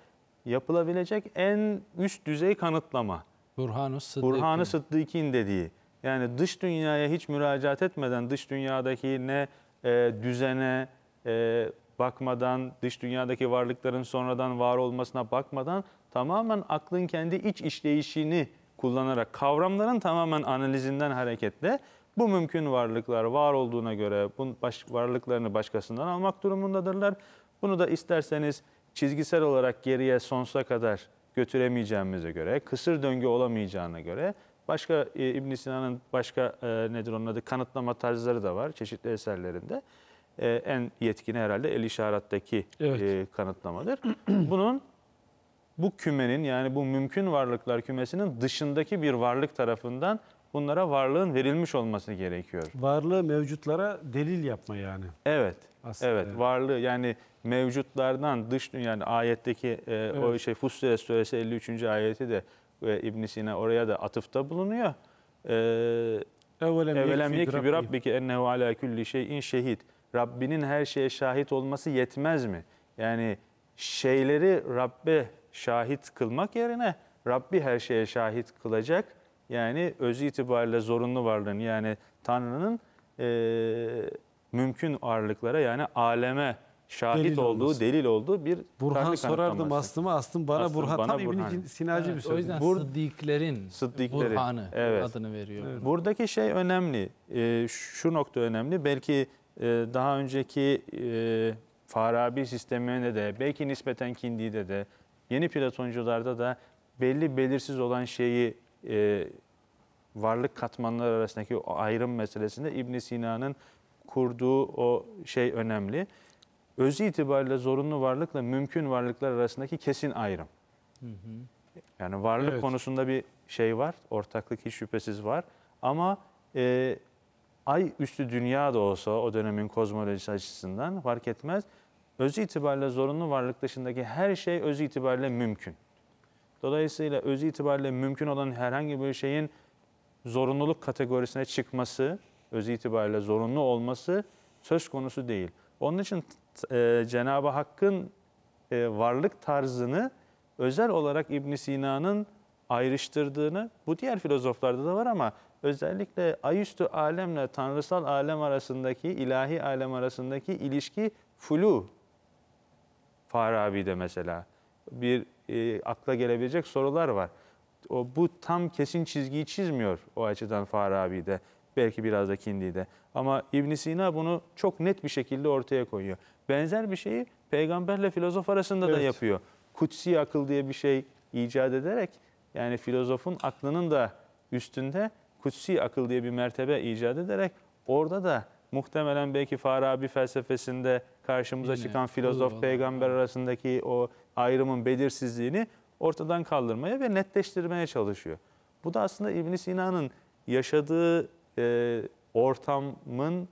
yapılabilecek en üst düzey kanıtlama. Burhan-ı Sıddık'ın Burhan Sıddık dediği. Yani dış dünyaya hiç müracaat etmeden dış dünyadaki ne e, düzene e, bakmadan, dış dünyadaki varlıkların sonradan var olmasına bakmadan tamamen aklın kendi iç işleyişini kullanarak kavramların tamamen analizinden hareketle bu mümkün varlıklar var olduğuna göre bu baş, varlıklarını başkasından almak durumundadırlar. Bunu da isterseniz çizgisel olarak geriye sonsuza kadar götüremeyeceğimize göre, kısır döngü olamayacağına göre Başka e, ibn Sina'nın başka e, nedir onun adı kanıtlama tarzları da var çeşitli eserlerinde. E, en yetkini herhalde el işarattaki evet. e, kanıtlamadır. Bunun bu kümenin yani bu mümkün varlıklar kümesinin dışındaki bir varlık tarafından bunlara varlığın verilmiş olması gerekiyor. Varlığı mevcutlara delil yapma yani. Evet. Aslında evet, yani. varlığı yani mevcutlardan dış yani ayetteki e, evet. o şey Fussilet suresi 53. ayeti de ve ibn Sina oraya da atıfta bulunuyor. Ee, Evvelem yekfi rabbike ennehu ala kulli şeyin şehit. Rabbinin her şeye şahit olması yetmez mi? Yani şeyleri Rabbe şahit kılmak yerine Rabbi her şeye şahit kılacak. Yani öz itibariyle zorunlu varlığın yani Tanrı'nın e, mümkün ağırlıklara yani aleme şahit delil olduğu, olması. delil olduğu bir Burhan sorardım aslımı, aslım bana aslım Burhan. Bana Tam Burhan. İbn Sinacı evet, bir söz. O yüzden Bur sıddiklerin, sıddiklerin Burhan'ı evet. adını veriyor. Evet. Buradaki şey önemli. E, şu nokta önemli. Belki e, daha önceki e, Farabi sistemine de, belki nispeten Kindi'de de, yeni Platoncularda da belli belirsiz olan şeyi e, varlık katmanları arasındaki ayrım meselesinde ibn Sina'nın kurduğu o şey önemli özü itibariyle zorunlu varlıkla mümkün varlıklar arasındaki kesin ayrım. Hı hı. Yani varlık evet. konusunda bir şey var, ortaklık hiç şüphesiz var. Ama e, ay üstü dünya da olsa o dönemin kozmolojisi açısından fark etmez. Özü itibariyle zorunlu varlık dışındaki her şey özü itibariyle mümkün. Dolayısıyla özü itibariyle mümkün olan herhangi bir şeyin zorunluluk kategorisine çıkması, özü itibariyle zorunlu olması söz konusu değil. Onun için e, Cenab-ı Hakk'ın e, varlık tarzını özel olarak İbn Sina'nın ayrıştırdığını, bu diğer filozoflarda da var ama özellikle ayüstü alemle tanrısal alem arasındaki, ilahi alem arasındaki ilişki flu. Farabi'de mesela bir e, akla gelebilecek sorular var. O, bu tam kesin çizgiyi çizmiyor o açıdan Farabi'de. Belki biraz da Kindi'de. Ama İbn Sina bunu çok net bir şekilde ortaya koyuyor. Benzer bir şeyi peygamberle filozof arasında evet. da yapıyor. Kutsi akıl diye bir şey icat ederek yani filozofun aklının da üstünde kutsi akıl diye bir mertebe icat ederek orada da muhtemelen belki Farabi felsefesinde karşımıza Yine, çıkan filozof Allah peygamber Allah. arasındaki o ayrımın belirsizliğini ortadan kaldırmaya ve netleştirmeye çalışıyor. Bu da aslında İbn Sina'nın yaşadığı e, ortamın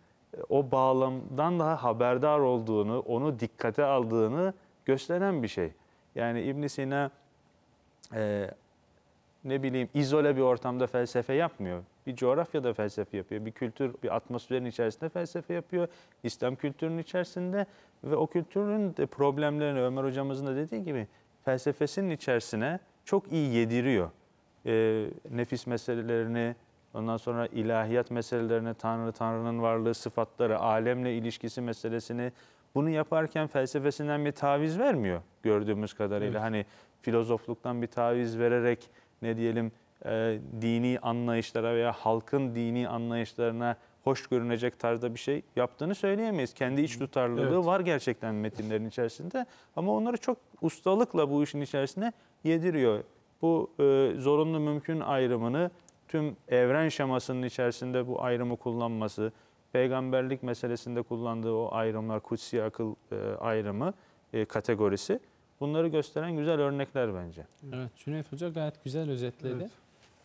o bağlamdan daha haberdar olduğunu, onu dikkate aldığını gösteren bir şey. Yani İbn Sina e, ne bileyim izole bir ortamda felsefe yapmıyor. Bir coğrafyada felsefe yapıyor, bir kültür, bir atmosferin içerisinde felsefe yapıyor. İslam kültürünün içerisinde ve o kültürün de problemlerini Ömer hocamızın da dediği gibi felsefesinin içerisine çok iyi yediriyor. E, nefis meselelerini, Ondan sonra ilahiyat meselelerini, Tanrı, Tanrı'nın varlığı, sıfatları, alemle ilişkisi meselesini bunu yaparken felsefesinden bir taviz vermiyor gördüğümüz kadarıyla. Evet. Hani filozofluktan bir taviz vererek ne diyelim e, dini anlayışlara veya halkın dini anlayışlarına hoş görünecek tarzda bir şey yaptığını söyleyemeyiz. Kendi iç tutarlılığı evet. var gerçekten metinlerin içerisinde ama onları çok ustalıkla bu işin içerisine yediriyor. Bu e, zorunlu mümkün ayrımını tüm evren şemasının içerisinde bu ayrımı kullanması, peygamberlik meselesinde kullandığı o ayrımlar, kutsi akıl e, ayrımı e, kategorisi bunları gösteren güzel örnekler bence. Evet, Cüneyt Hoca gayet güzel özetledi. Evet.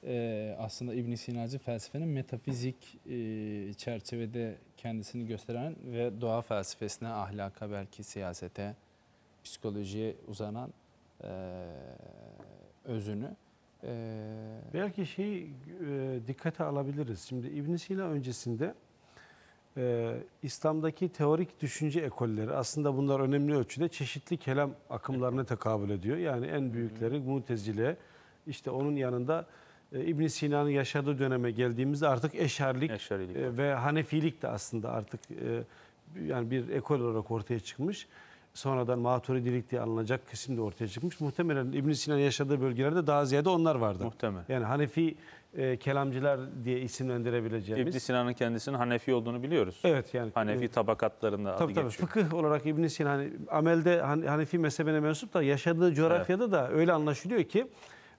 Ee, aslında İbn Sinacı felsefenin metafizik e, çerçevede kendisini gösteren ve doğa felsefesine, ahlaka, belki siyasete, psikolojiye uzanan e, özünü ee, Belki şeyi e, dikkate alabiliriz. Şimdi İbn Sina öncesinde e, İslam'daki teorik düşünce ekolleri aslında bunlar önemli ölçüde çeşitli kelam akımlarına tekabül ediyor. Yani en büyükleri Mutezile, işte onun yanında e, ibn Sina'nın yaşadığı döneme geldiğimizde artık Eşarilik, Eşarilik. E, ve Hanefilik de aslında artık e, yani bir ekol olarak ortaya çıkmış sonradan maturidilik diye alınacak kısım da ortaya çıkmış. Muhtemelen İbn Sina'nın yaşadığı bölgelerde daha ziyade onlar vardı. Muhtemel. Yani Hanefi e, kelamcılar diye isimlendirebileceğimiz. İbn Sina'nın kendisinin Hanefi olduğunu biliyoruz. Evet yani. Hanefi e, tabakatlarında tabii, adı tabii, geçiyor. Fıkıh olarak İbn Sina hani, amelde Hanefi mezhebine mensup da yaşadığı coğrafyada evet. da öyle anlaşılıyor ki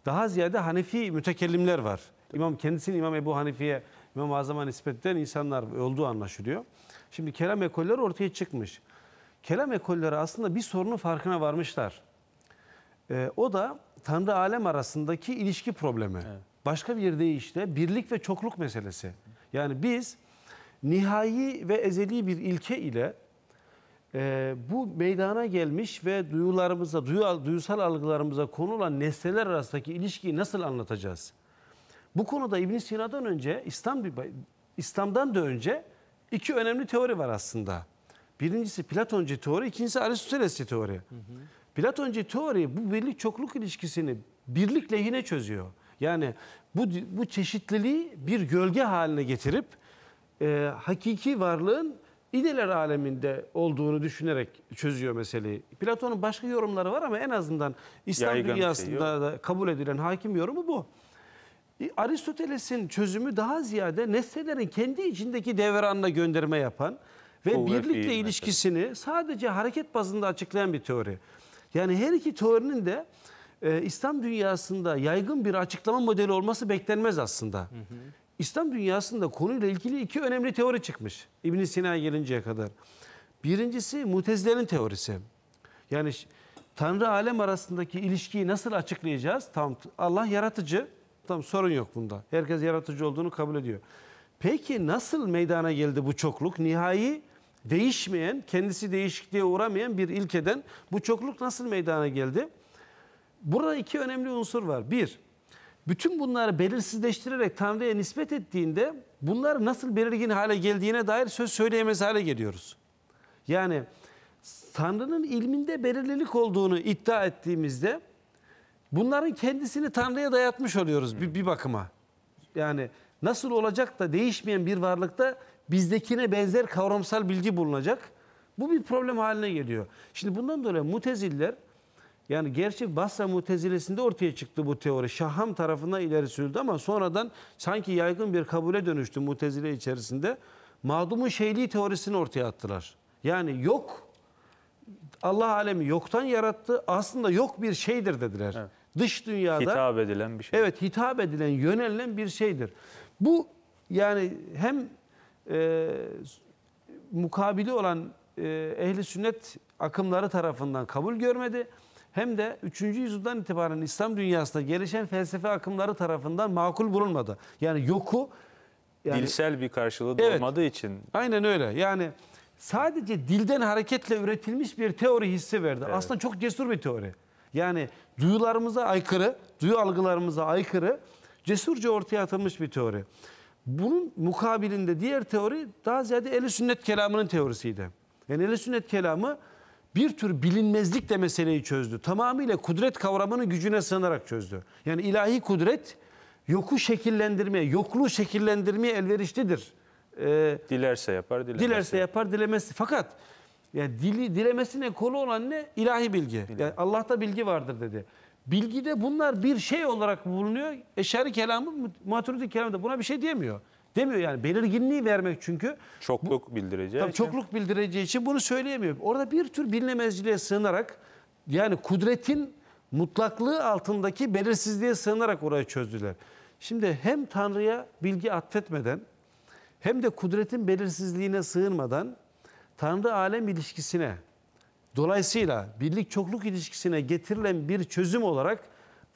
daha ziyade Hanefi mütekellimler var. Tabii. İmam kendisini İmam Ebu Hanifi'ye İmam-ı Azam'a nispet eden insanlar olduğu anlaşılıyor. Şimdi kelam ekolleri ortaya çıkmış kelam ekolleri aslında bir sorunun farkına varmışlar. E, o da Tanrı alem arasındaki ilişki problemi. Evet. Başka bir deyişle birlik ve çokluk meselesi. Yani biz nihai ve ezeli bir ilke ile e, bu meydana gelmiş ve duyularımıza, duyu, duyusal algılarımıza konulan nesneler arasındaki ilişkiyi nasıl anlatacağız? Bu konuda İbn Sina'dan önce, İslam, İslam'dan da önce iki önemli teori var aslında. Birincisi Platoncu teori, ikincisi Aristotelesçi teori. Hı hı. Platoncu teori bu birlik çokluk ilişkisini birlik lehine çözüyor. Yani bu, bu çeşitliliği bir gölge haline getirip e, hakiki varlığın ideler aleminde olduğunu düşünerek çözüyor meseleyi. Platon'un başka yorumları var ama en azından İslam Yaygın şey dünyasında şey da kabul edilen hakim yorumu bu. E, Aristoteles'in çözümü daha ziyade nesnelerin kendi içindeki devranına gönderme yapan, ve Kuvvet birlikle değil ilişkisini mesela. sadece hareket bazında açıklayan bir teori. Yani her iki teorinin de e, İslam dünyasında yaygın bir açıklama modeli olması beklenmez aslında. Hı hı. İslam dünyasında konuyla ilgili iki önemli teori çıkmış ibn Sina gelinceye kadar. Birincisi mutezilerin teorisi. Yani Tanrı alem arasındaki ilişkiyi nasıl açıklayacağız? Tam Allah yaratıcı. Tam sorun yok bunda. Herkes yaratıcı olduğunu kabul ediyor. Peki nasıl meydana geldi bu çokluk? Nihai değişmeyen, kendisi değişikliğe uğramayan bir ilkeden bu çokluk nasıl meydana geldi? Burada iki önemli unsur var. Bir, bütün bunları belirsizleştirerek Tanrı'ya nispet ettiğinde bunlar nasıl belirgin hale geldiğine dair söz söyleyemez hale geliyoruz. Yani Tanrı'nın ilminde belirlilik olduğunu iddia ettiğimizde bunların kendisini Tanrı'ya dayatmış oluyoruz bir, bir bakıma. Yani nasıl olacak da değişmeyen bir varlıkta bizdekine benzer kavramsal bilgi bulunacak. Bu bir problem haline geliyor. Şimdi bundan dolayı muteziller yani gerçi Basra mutezilesinde ortaya çıktı bu teori. Şaham tarafından ileri sürüldü ama sonradan sanki yaygın bir kabule dönüştü mutezile içerisinde. Madumun şeyliği teorisini ortaya attılar. Yani yok Allah alemi yoktan yarattı. Aslında yok bir şeydir dediler. Evet. Dış dünyada hitap edilen bir şey. Evet, hitap edilen, yönelilen bir şeydir. Bu yani hem e, mukabili olan e, ehli sünnet akımları tarafından kabul görmedi. Hem de 3. yüzyıldan itibaren İslam dünyasında gelişen felsefe akımları tarafından makul bulunmadı. Yani yoku yani, dilsel bir karşılığı da evet, olmadığı için. Aynen öyle. Yani sadece dilden hareketle üretilmiş bir teori hissi verdi. Evet. Aslında çok cesur bir teori. Yani duyularımıza aykırı, duyu algılarımıza aykırı, cesurca ortaya atılmış bir teori. Bunun mukabilinde diğer teori daha ziyade eli sünnet kelamının teorisiydi. Yani eli sünnet kelamı bir tür bilinmezlik de meseleyi çözdü. Tamamıyla kudret kavramını gücüne sanarak çözdü. Yani ilahi kudret yoku şekillendirmeye, yokluğu şekillendirmeye elverişlidir. Ee, dilerse yapar, dilemezse. Dilerse yapar, dilemez. Fakat yani dili, dilemesine konu olan ne? İlahi bilgi. Yani Allah'ta bilgi vardır dedi. Bilgide bunlar bir şey olarak bulunuyor. Eşari kelamı, maturidi kelamı da buna bir şey diyemiyor. Demiyor yani belirginliği vermek çünkü. Çokluk bildireceği için. Çokluk bildireceği için bunu söyleyemiyor. Orada bir tür bilinemezciliğe sığınarak yani kudretin mutlaklığı altındaki belirsizliğe sığınarak orayı çözdüler. Şimdi hem Tanrı'ya bilgi atfetmeden hem de kudretin belirsizliğine sığınmadan Tanrı alem ilişkisine Dolayısıyla birlik çokluk ilişkisine getirilen bir çözüm olarak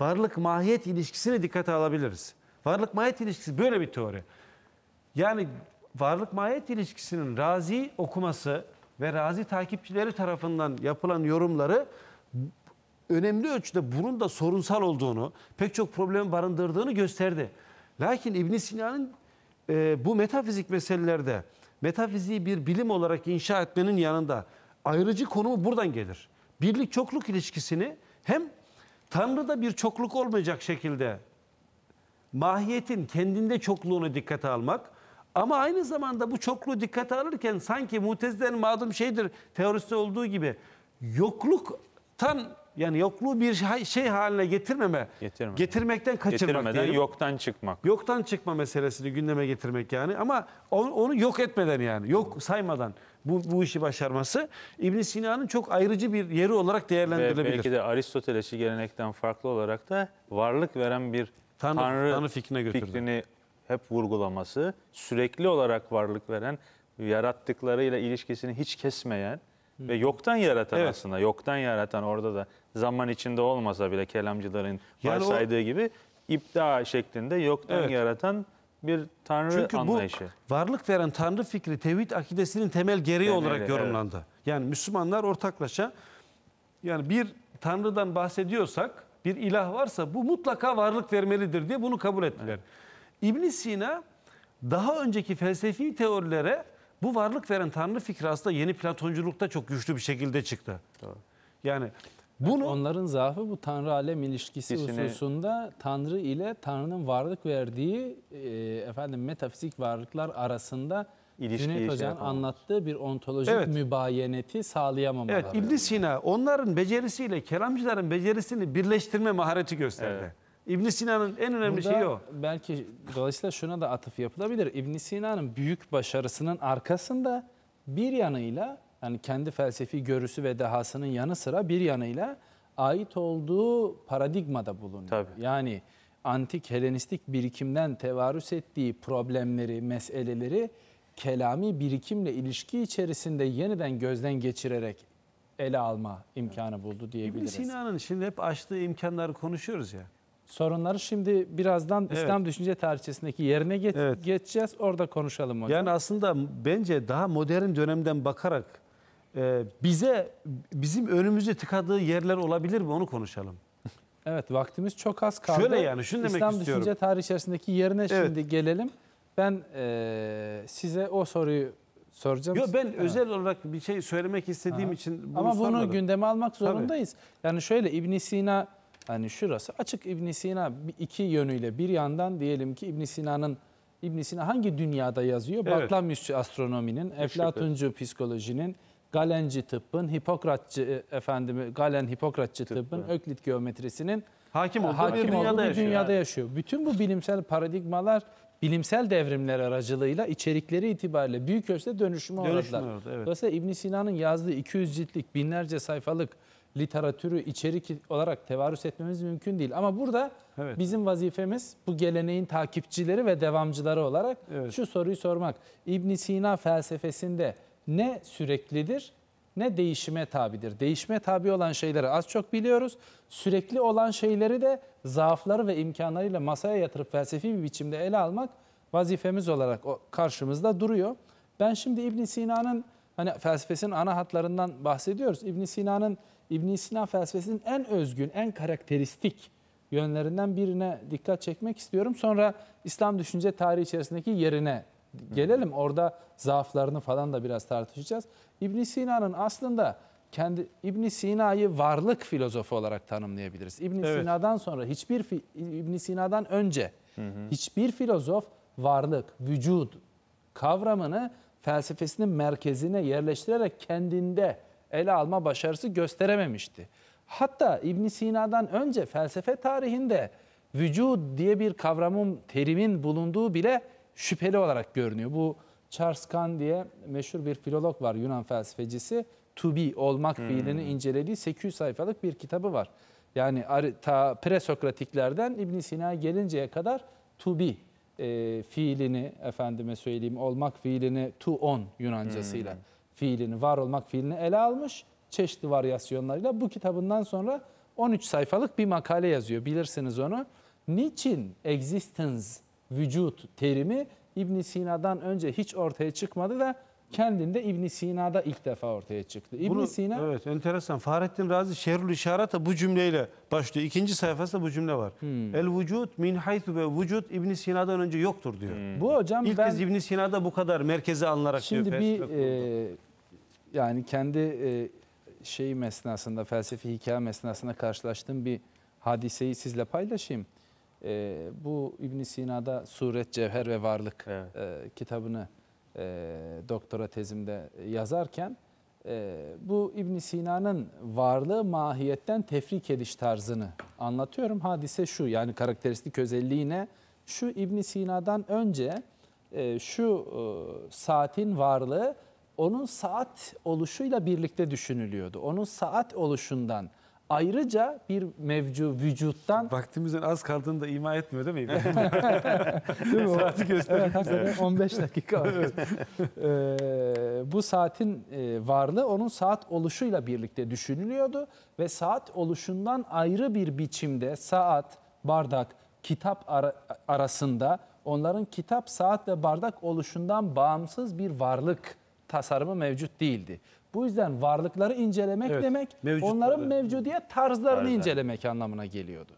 varlık mahiyet ilişkisini dikkate alabiliriz. Varlık mahiyet ilişkisi böyle bir teori. Yani varlık mahiyet ilişkisinin razi okuması ve razi takipçileri tarafından yapılan yorumları önemli ölçüde bunun da sorunsal olduğunu, pek çok problem barındırdığını gösterdi. Lakin İbn Sina'nın e, bu metafizik meselelerde metafiziği bir bilim olarak inşa etmenin yanında ayrıcı konumu buradan gelir. Birlik çokluk ilişkisini hem Tanrı'da bir çokluk olmayacak şekilde mahiyetin kendinde çokluğunu dikkate almak ama aynı zamanda bu çokluğu dikkate alırken sanki mutezilerin madum şeydir teorisi olduğu gibi yokluktan yani yokluğu bir şey haline getirmeme, Getirmeme. getirmekten kaçırmak Getirmeden diyelim. yoktan çıkmak. Yoktan çıkma meselesini gündeme getirmek yani ama onu, onu yok etmeden yani yok saymadan bu, bu işi başarması İbn Sina'nın çok ayrıcı bir yeri olarak değerlendirilebilir. Ve belki de Aristoteles'i gelenekten farklı olarak da varlık veren bir Tanrı, Tanrı, Tanrı fikrine götürdü. fikrini hep vurgulaması, sürekli olarak varlık veren, yarattıklarıyla ilişkisini hiç kesmeyen Hı. ve yoktan yaratan evet. aslında, yoktan yaratan orada da zaman içinde olmasa bile kelamcıların yani varsaydığı o... gibi ipta şeklinde yoktan evet. yaratan bir tanrı Çünkü anlayışı. Çünkü bu varlık veren tanrı fikri tevhid akidesinin temel gereği yani, olarak evet, yorumlandı. Evet. Yani Müslümanlar ortaklaşa yani bir tanrıdan bahsediyorsak bir ilah varsa bu mutlaka varlık vermelidir diye bunu kabul ettiler. Evet. ibn Sina daha önceki felsefi teorilere bu varlık veren tanrı fikri aslında yeni platonculukta çok güçlü bir şekilde çıktı. Doğru. Yani bunu onların zaafı bu Tanrı alem ilişkisi İşine... hususunda Tanrı ile Tanrı'nın varlık verdiği e, efendim metafizik varlıklar arasında Cüneyt Hoca'nın anlattığı bir ontolojik evet. mübayeneti sağlayamamaları. Evet İbn Sina onların becerisiyle kelamcıların becerisini birleştirme mahareti gösterdi. Evet. İbn Sina'nın en önemli Burada şeyi o. Belki dolayısıyla şuna da atıf yapılabilir. İbn Sina'nın büyük başarısının arkasında bir yanıyla yani kendi felsefi görüsü ve dehasının yanı sıra bir yanıyla ait olduğu paradigmada bulunuyor. Tabii. Yani antik Helenistik birikimden tevarüs ettiği problemleri, meseleleri kelami birikimle ilişki içerisinde yeniden gözden geçirerek ele alma imkanı buldu diyebiliriz. İbn Sina'nın şimdi hep açtığı imkanları konuşuyoruz ya. Sorunları şimdi birazdan evet. İslam düşünce tarihçesindeki yerine geç evet. geçeceğiz. Orada konuşalım hocam. Yani aslında bence daha modern dönemden bakarak e, bize bizim önümüzü tıkadığı yerler olabilir mi onu konuşalım. Evet vaktimiz çok az kaldı. Şöyle yani şunu demek istiyorum. İslam düşünce tarihi içerisindeki yerine evet. şimdi gelelim. Ben e, size o soruyu soracağım. Yok ben ha. özel olarak bir şey söylemek istediğim ha. için bunu Ama bunu sormadım. gündeme almak zorundayız. Tabii. Yani şöyle İbn Sina hani şurası açık İbn Sina iki yönüyle bir yandan diyelim ki İbn Sina'nın İbn Sina hangi dünyada yazıyor? Evet. Baklamyusçu astronominin, Eflatuncu psikolojinin, Galenci tıbbın, Hipokratçı e, efendimi Galen Hipokratçı tıbbın, tıbbın Öklit geometrisinin hakim olduğu hakim bir dünyada, olduğu yaşıyor, dünyada yani. yaşıyor. Bütün bu bilimsel paradigmalar bilimsel devrimler aracılığıyla içerikleri itibariyle büyük ölçüde dönüşüme uğradılar. Evet. Dolayısıyla ibn Sina'nın yazdığı 200 ciltlik, binlerce sayfalık literatürü içerik olarak tevarüs etmemiz mümkün değil. Ama burada evet. bizim vazifemiz bu geleneğin takipçileri ve devamcıları olarak evet. şu soruyu sormak. İbn Sina felsefesinde ne süreklidir ne değişime tabidir. Değişime tabi olan şeyleri az çok biliyoruz. Sürekli olan şeyleri de zaafları ve imkanlarıyla masaya yatırıp felsefi bir biçimde ele almak vazifemiz olarak karşımızda duruyor. Ben şimdi İbn Sina'nın hani felsefesinin ana hatlarından bahsediyoruz. İbn Sina'nın İbn Sina felsefesinin en özgün, en karakteristik yönlerinden birine dikkat çekmek istiyorum. Sonra İslam düşünce tarihi içerisindeki yerine gelelim orada zaaflarını falan da biraz tartışacağız. İbn Sina'nın aslında kendi İbn Sina'yı varlık filozofu olarak tanımlayabiliriz. İbn evet. Sina'dan sonra hiçbir İbn Sina'dan önce hı hı. hiçbir filozof varlık, vücut kavramını felsefesinin merkezine yerleştirerek kendinde ele alma başarısı gösterememişti. Hatta İbn Sina'dan önce felsefe tarihinde vücut diye bir kavramın, terimin bulunduğu bile şüpheli olarak görünüyor. Bu Charles Kahn diye meşhur bir filolog var Yunan felsefecisi. To be olmak hmm. fiilini incelediği 800 sayfalık bir kitabı var. Yani ta presokratiklerden İbn Sina gelinceye kadar to be e, fiilini efendime söyleyeyim olmak fiilini to on Yunancasıyla hmm. fiilini var olmak fiilini ele almış çeşitli varyasyonlarıyla. Bu kitabından sonra 13 sayfalık bir makale yazıyor bilirsiniz onu. Niçin existence vücut terimi İbn Sina'dan önce hiç ortaya çıkmadı da kendinde İbn Sina'da ilk defa ortaya çıktı. İbn Sina... Evet enteresan. Fahrettin Razi Şerrül İşarat'a bu cümleyle başlıyor. İkinci sayfasında bu cümle var. Hmm. El vücut min haythu ve vücut İbn Sina'dan önce yoktur diyor. Hmm. Bu hocam ilk ben... kez İbn Sina'da bu kadar merkeze alınarak Şimdi diyor. bir e, yani kendi e, şey mesnasında felsefi hikaye mesnasında karşılaştığım bir hadiseyi sizle paylaşayım. E, bu İbn Sina'da Suret, Cevher ve Varlık evet. e, kitabını e, doktora tezimde yazarken e, bu İbn Sina'nın varlığı mahiyetten tefrik ediş tarzını anlatıyorum. Hadise şu yani karakteristik özelliğine şu İbn Sina'dan önce e, şu e, saatin varlığı onun saat oluşuyla birlikte düşünülüyordu. Onun saat oluşundan ayrıca bir mevcu vücuttan... Vaktimizin az kaldığını da ima etmiyor değil mi? değil mi? Saati gösterir. Evet, 15 dakika var. ee, bu saatin e, varlığı onun saat oluşuyla birlikte düşünülüyordu ve saat oluşundan ayrı bir biçimde saat, bardak, kitap ara arasında onların kitap, saat ve bardak oluşundan bağımsız bir varlık tasarımı mevcut değildi. Bu yüzden varlıkları incelemek evet, demek mevcutları. onların mevcudiyet tarzlarını Tarzlar. incelemek anlamına geliyordu.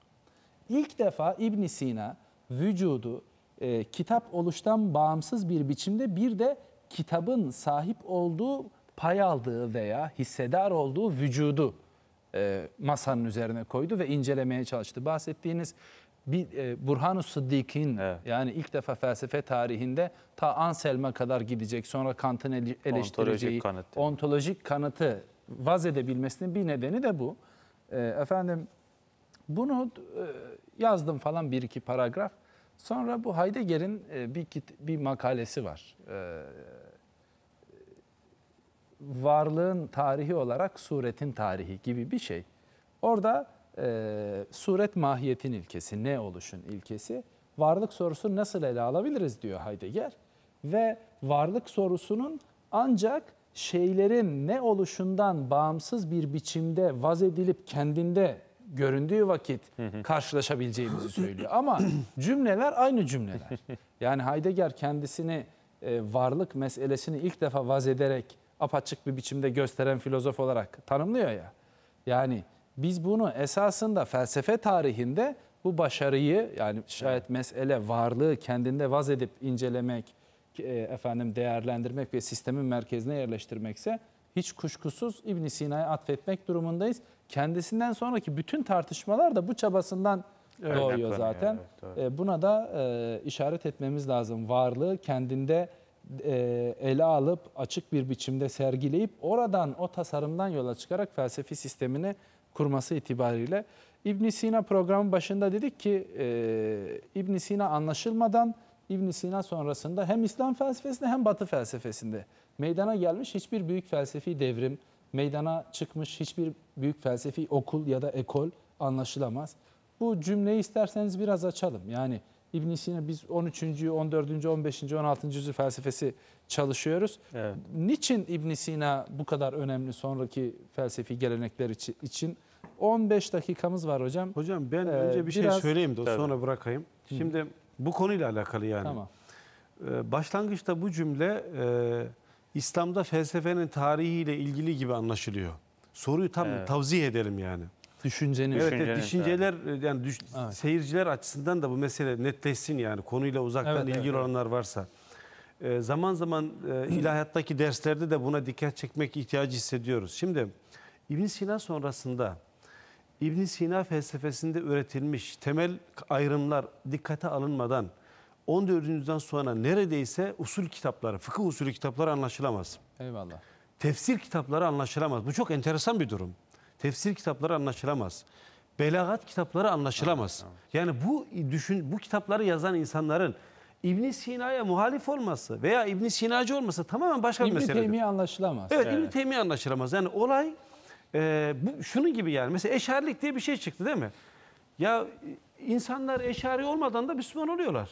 İlk defa İbn Sina vücudu e, kitap oluştan bağımsız bir biçimde bir de kitabın sahip olduğu pay aldığı veya hissedar olduğu vücudu e, masanın üzerine koydu ve incelemeye çalıştı. Bahsettiğiniz bir e, Burhanu Sıddik'in evet. yani ilk defa felsefe tarihinde ta Anselm'e kadar gidecek sonra Kant'ın eleştireceği ontolojik kanıtı. ontolojik kanıtı vaz edebilmesinin bir nedeni de bu. E, efendim bunu e, yazdım falan bir iki paragraf. Sonra bu Heidegger'in e, bir bir makalesi var. varlığın tarihi olarak suretin tarihi gibi bir şey. Orada e, suret mahiyetin ilkesi, ne oluşun ilkesi, varlık sorusunu nasıl ele alabiliriz diyor Heidegger. Ve varlık sorusunun ancak şeylerin ne oluşundan bağımsız bir biçimde vaz edilip kendinde göründüğü vakit karşılaşabileceğimizi söylüyor. Ama cümleler aynı cümleler. Yani Heidegger kendisini e, varlık meselesini ilk defa vaz ederek apaçık bir biçimde gösteren filozof olarak tanımlıyor ya. Yani biz bunu esasında felsefe tarihinde bu başarıyı yani şayet mesele varlığı kendinde vaz edip incelemek, e, efendim değerlendirmek ve sistemin merkezine yerleştirmekse hiç kuşkusuz İbn Sina'ya atfetmek durumundayız. Kendisinden sonraki bütün tartışmalar da bu çabasından Öyle doğuyor zaten. Yani, evet, e, Buna da e, işaret etmemiz lazım. Varlığı kendinde e, ele alıp açık bir biçimde sergileyip oradan o tasarımdan yola çıkarak felsefi sistemini kurması itibariyle. İbn Sina programın başında dedik ki e, ibn Sina anlaşılmadan İbn Sina sonrasında hem İslam felsefesinde hem Batı felsefesinde meydana gelmiş hiçbir büyük felsefi devrim, meydana çıkmış hiçbir büyük felsefi okul ya da ekol anlaşılamaz. Bu cümleyi isterseniz biraz açalım. Yani İbn Sina biz 13. 14. 15. 16. yüzyıl felsefesi çalışıyoruz. Evet. Niçin İbn Sina bu kadar önemli sonraki felsefi gelenekler için? 15 dakikamız var hocam. Hocam ben ee, önce bir şey biraz... şey söyleyeyim de Tabii. sonra bırakayım. Şimdi Hı. bu konuyla alakalı yani. Tamam. Ee, başlangıçta bu cümle e, İslam'da felsefenin tarihiyle ilgili gibi anlaşılıyor. Soruyu tam evet. tavzih edelim yani. Düşüncenin. Evet, evet düşünceler e, yani düş, evet. seyirciler açısından da bu mesele netleşsin yani konuyla uzaktan evet, ilgili evet. olanlar varsa. Ee, zaman zaman e, ilahiyattaki derslerde de buna dikkat çekmek ihtiyacı hissediyoruz. Şimdi İbn Sina sonrasında İbn Sina felsefesinde üretilmiş temel ayrımlar dikkate alınmadan 14. 14.'den sonra neredeyse usul kitapları, fıkıh usulü kitapları anlaşılamaz. Eyvallah. Tefsir kitapları anlaşılamaz. Bu çok enteresan bir durum. Tefsir kitapları anlaşılamaz. Belagat kitapları anlaşılamaz. Yani bu düşün bu kitapları yazan insanların İbn Sina'ya muhalif olması veya İbn Sinacı olması tamamen başka bir mesele. İbn Teymiye anlaşılamaz. Evet, evet. İbn Teymiye anlaşılamaz. Yani olay e, bu şunun gibi yani mesela eşarlık diye bir şey çıktı değil mi? Ya insanlar eşari olmadan da Müslüman oluyorlar.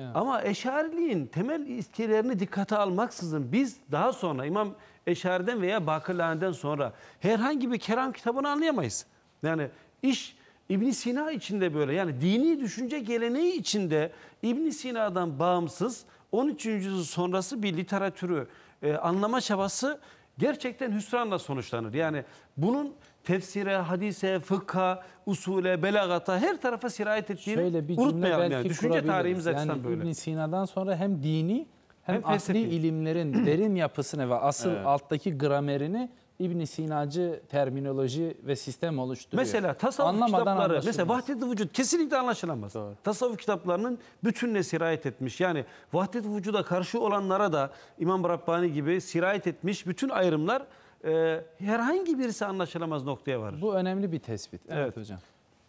Evet. Ama eşariliğin temel ilkelerini dikkate almaksızın biz daha sonra İmam Eşari'den veya Bakırlani'den sonra herhangi bir kelam kitabını anlayamayız. Yani iş İbn Sina içinde böyle yani dini düşünce geleneği içinde İbn Sina'dan bağımsız 13. yüzyıl sonrası bir literatürü e, anlama çabası gerçekten hüsranla sonuçlanır. Yani bunun tefsire, hadise, fıkha, usule, belagata her tarafa sirayet ettiğini unutmayalım. Yani. Düşünce tarihimiz yani açısından böyle. ibn Sina'dan sonra hem dini hem, hem asli ilimlerin derin yapısını ve asıl evet. alttaki gramerini ibn Sinacı terminoloji ve sistem oluşturuyor. Mesela tasavvuf Anlamadan kitapları, anlaşılmaz. mesela vahdet vücut kesinlikle anlaşılamaz. Doğru. Tasavvuf kitaplarının bütününe sirayet etmiş. Yani vahdet vücuda karşı olanlara da İmam Rabbani gibi sirayet etmiş bütün ayrımlar e, herhangi birisi anlaşılamaz noktaya varır. Bu önemli bir tespit. Evet, evet hocam.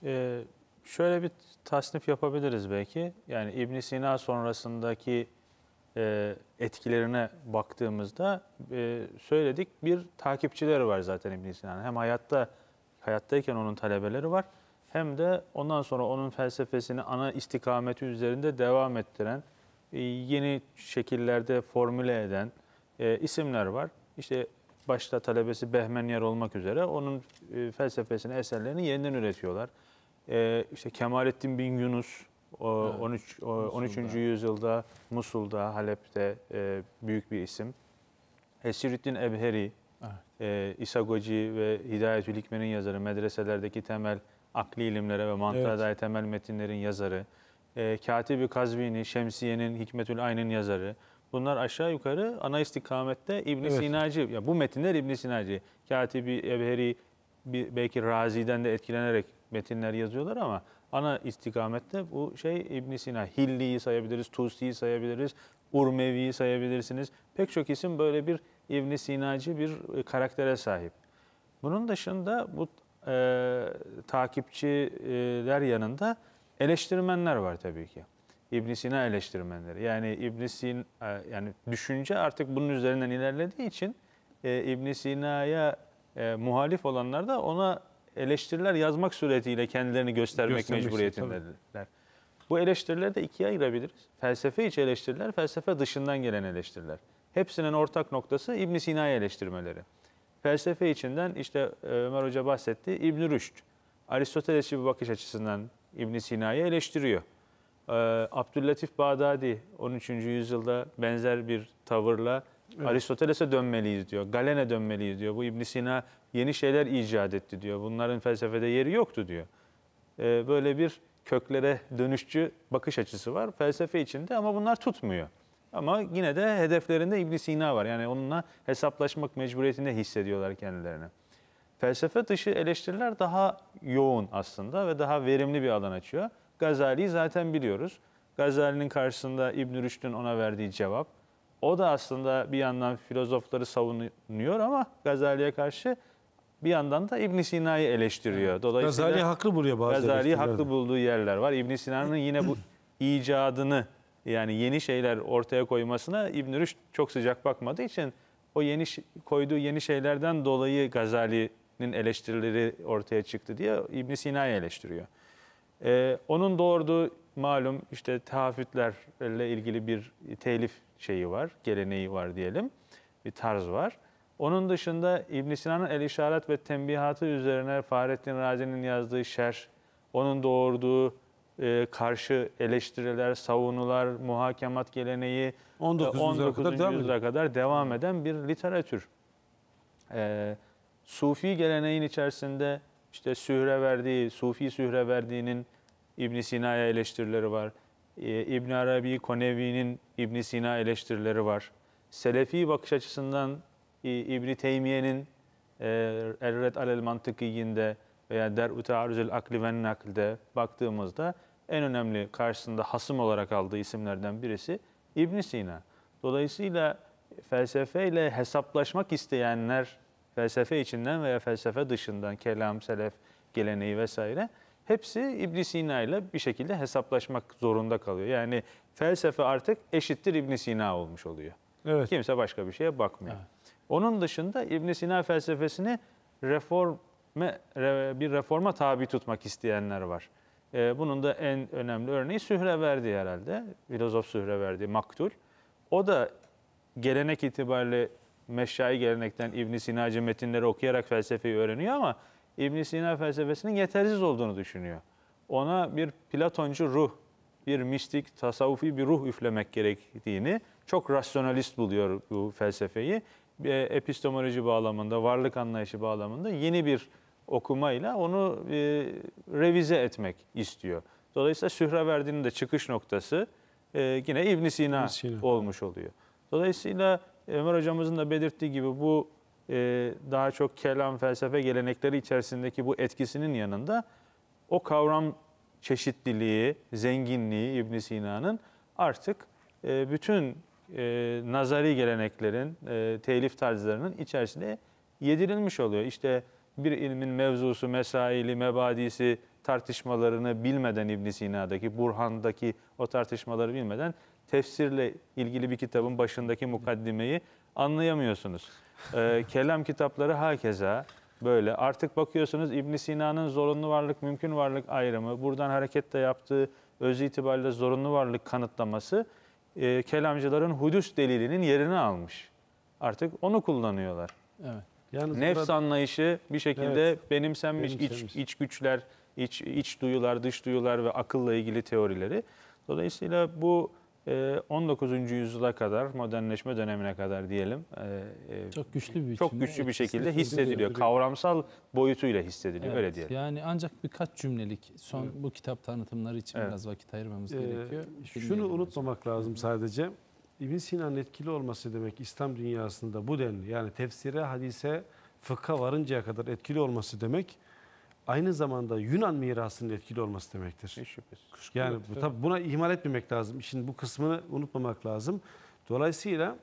Ee, şöyle bir tasnif yapabiliriz belki. Yani İbn Sina sonrasındaki e, etkilerine baktığımızda e, söyledik bir takipçileri var zaten İbn Sina'nın. Hem hayatta hayattayken onun talebeleri var hem de ondan sonra onun felsefesini ana istikameti üzerinde devam ettiren, e, yeni şekillerde formüle eden isimler var. İşte başta talebesi Behmenyer olmak üzere onun felsefesini, eserlerini yeniden üretiyorlar. İşte Kemalettin bin Yunus o, 13 Musul'da. yüzyılda Musul'da, Halep'te e, büyük bir isim. Esirüddin Ebheri, evet. e, İsagoci ve Hidayetül Hikme'nin yazarı, medreselerdeki temel akli ilimlere ve mantığa evet. dair temel metinlerin yazarı, e, Katibi Kazvini, Şemsiye'nin Hikmetül Ayn'ın yazarı. Bunlar aşağı yukarı ana istikamette İbn evet. Sinacı. Ya bu metinler İbn Sinacı. Katibi Ebheri bir, belki Razi'den de etkilenerek metinler yazıyorlar ama ana istikamette bu şey İbn Sina. Hilli'yi sayabiliriz, Tusi'yi sayabiliriz, Urmevi'yi sayabilirsiniz. Pek çok isim böyle bir İbn Sinacı bir e, karaktere sahip. Bunun dışında bu e, takipçiler yanında eleştirmenler var tabii ki. İbn Sina eleştirmenleri. Yani İbn Sina e, yani düşünce artık bunun üzerinden ilerlediği için e, ibn Sina'ya e, muhalif olanlar da ona eleştiriler yazmak suretiyle kendilerini göstermek, göstermek Bu eleştirileri de ikiye ayırabiliriz. Felsefe içi eleştiriler, felsefe dışından gelen eleştiriler. Hepsinin ortak noktası İbn Sina'yı eleştirmeleri. Felsefe içinden işte e, Ömer Hoca bahsetti İbn-i Rüşd. Aristotelesçi bir bakış açısından İbn Sina'yı eleştiriyor. E, Abdüllatif Bağdadi 13. yüzyılda benzer bir tavırla Evet. Aristoteles'e dönmeliyiz diyor. Galen'e dönmeliyiz diyor. Bu İbn Sina yeni şeyler icat etti diyor. Bunların felsefede yeri yoktu diyor. Ee, böyle bir köklere dönüşçü bakış açısı var felsefe içinde ama bunlar tutmuyor. Ama yine de hedeflerinde İbn Sina var. Yani onunla hesaplaşmak mecburiyetinde hissediyorlar kendilerini. Felsefe dışı eleştiriler daha yoğun aslında ve daha verimli bir alan açıyor. Gazali'yi zaten biliyoruz. Gazali'nin karşısında İbn Rüşd'ün ona verdiği cevap, o da aslında bir yandan filozofları savunuyor ama Gazali'ye karşı bir yandan da İbn Sina'yı eleştiriyor. Dolayısıyla Gazali haklı buluyor bazı Gazali haklı bulduğu yerler var. İbn Sina'nın yine bu icadını yani yeni şeyler ortaya koymasına İbn Rüşd çok sıcak bakmadığı için o yeni koyduğu yeni şeylerden dolayı Gazali'nin eleştirileri ortaya çıktı diye İbn Sina'yı eleştiriyor. Ee, onun doğurduğu malum işte tahafütlerle ilgili bir telif şeyi var, geleneği var diyelim. Bir tarz var. Onun dışında İbn Sina'nın El İşaret ve Tembihatı üzerine Fahrettin Razi'nin yazdığı şer, onun doğurduğu e, karşı eleştiriler, savunular, muhakemat geleneği 19. E, 19. Kadar yüzyıla kadar devam eden bir literatür. E, Sufi geleneğin içerisinde işte Sühre verdiği, Sufi Sühre verdiğinin İbn Sina'ya eleştirileri var. E, ibn Arabi Konevi'nin İbn Sina eleştirileri var. Selefi bakış açısından İbn-i Teymiye'nin e, Erret Alel Mantıkiyyinde veya Der-u Taarruzül Akli ve Nakil'de baktığımızda en önemli karşısında hasım olarak aldığı isimlerden birisi İbn Sina. Dolayısıyla felsefeyle hesaplaşmak isteyenler felsefe içinden veya felsefe dışından kelam, selef, geleneği vesaire hepsi ibn Sina ile bir şekilde hesaplaşmak zorunda kalıyor. Yani felsefe artık eşittir İbn Sina olmuş oluyor. Evet. Kimse başka bir şeye bakmıyor. Evet. Onun dışında İbn Sina felsefesini reform bir reforma tabi tutmak isteyenler var. Ee, bunun da en önemli örneği verdi herhalde. Filozof verdi. Maktul. O da gelenek itibariyle meşai gelenekten İbn Sinacı metinleri okuyarak felsefeyi öğreniyor ama İbn Sina felsefesinin yetersiz olduğunu düşünüyor. Ona bir Platoncu ruh, bir mistik, tasavvufi bir ruh üflemek gerektiğini çok rasyonalist buluyor bu felsefeyi. E, epistemoloji bağlamında, varlık anlayışı bağlamında yeni bir okumayla onu e, revize etmek istiyor. Dolayısıyla Sühreverdi'nin de çıkış noktası e, yine ibn Sina, Sina olmuş oluyor. Dolayısıyla Ömer hocamızın da belirttiği gibi bu ee, daha çok kelam, felsefe gelenekleri içerisindeki bu etkisinin yanında o kavram çeşitliliği, zenginliği İbn Sina'nın artık e, bütün e, nazari geleneklerin, e, telif tarzlarının içerisinde yedirilmiş oluyor. İşte bir ilmin mevzusu, mesaili, mebadisi tartışmalarını bilmeden İbn Sina'daki, Burhan'daki o tartışmaları bilmeden tefsirle ilgili bir kitabın başındaki mukaddimeyi anlayamıyorsunuz e, kelam kitapları hakeza böyle. Artık bakıyorsunuz İbn Sina'nın zorunlu varlık, mümkün varlık ayrımı, buradan hareketle yaptığı öz itibariyle zorunlu varlık kanıtlaması e, kelamcıların hudüs delilinin yerini almış. Artık onu kullanıyorlar. Evet. Yalnız Nefs burada... anlayışı bir şekilde evet, benimsenmiş, benimsenmiş. Iç, iç güçler, iç, iç duyular, dış duyular ve akılla ilgili teorileri. Dolayısıyla bu 19. Ee, yüzyıla kadar, modernleşme dönemine kadar diyelim. E, e, çok güçlü bir Çok güçlü bir şekilde hissediliyor. Kavramsal boyutuyla hissediliyor evet, öyle diyelim. Yani ancak birkaç cümlelik son bu kitap tanıtımları için evet. biraz vakit ayırmamız ee, gerekiyor. Şunu unutmamak hocam. lazım sadece. İbn Sina'nın etkili olması demek İslam dünyasında bu denli yani tefsire, hadise, fıkha varıncaya kadar etkili olması demek aynı zamanda Yunan mirasının etkili olması demektir. Hiç şüphesiz. Yani bu, tabii buna ihmal etmemek lazım. İşin bu kısmını unutmamak lazım. Dolayısıyla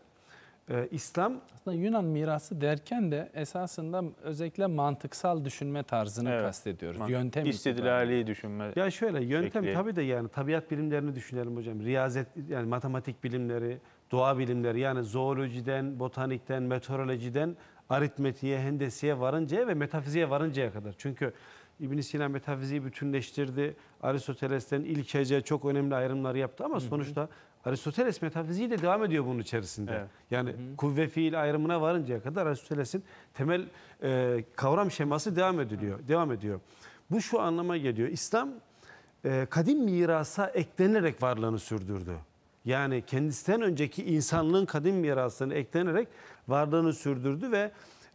e, İslam... Aslında Yunan mirası derken de esasında özellikle mantıksal düşünme tarzını evet, kastediyoruz. Mantık. Yöntem İstidlali düşünme. Ya şöyle yöntem şekli. tabii de yani tabiat bilimlerini düşünelim hocam. Riyazet yani matematik bilimleri, doğa bilimleri yani zoolojiden, botanikten, meteorolojiden aritmetiğe, hendesiye varıncaya ve metafiziğe varıncaya kadar. Çünkü İbn Sina metafiziği bütünleştirdi. Aristoteles'ten ilkece çok önemli ayrımlar yaptı ama sonuçta Aristoteles metafiziği de devam ediyor bunun içerisinde. Evet. Yani Hı -hı. kuvve fiil ayrımına varıncaya kadar Aristoteles'in temel e, kavram şeması devam ediliyor. Hı Devam ediyor. Bu şu anlama geliyor. İslam e, kadim mirasa eklenerek varlığını sürdürdü. Yani kendisinden önceki insanlığın kadim mirasını eklenerek varlığını sürdürdü ve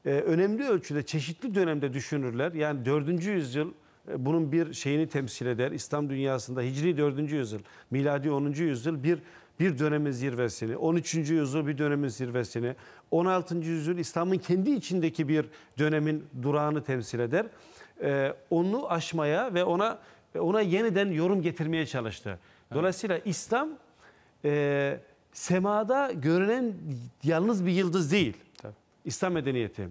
e, önemli ölçüde çeşitli dönemde düşünürler. Yani 4. yüzyıl e, bunun bir şeyini temsil eder. İslam dünyasında Hicri 4. yüzyıl, miladi 10. yüzyıl bir bir dönemin zirvesini, 13. yüzyıl bir dönemin zirvesini, 16. yüzyıl İslam'ın kendi içindeki bir dönemin durağını temsil eder. Ee, onu aşmaya ve ona e, ona yeniden yorum getirmeye çalıştı. Dolayısıyla İslam e, semada görünen yalnız bir yıldız değil. Tabii. İslam medeniyeti.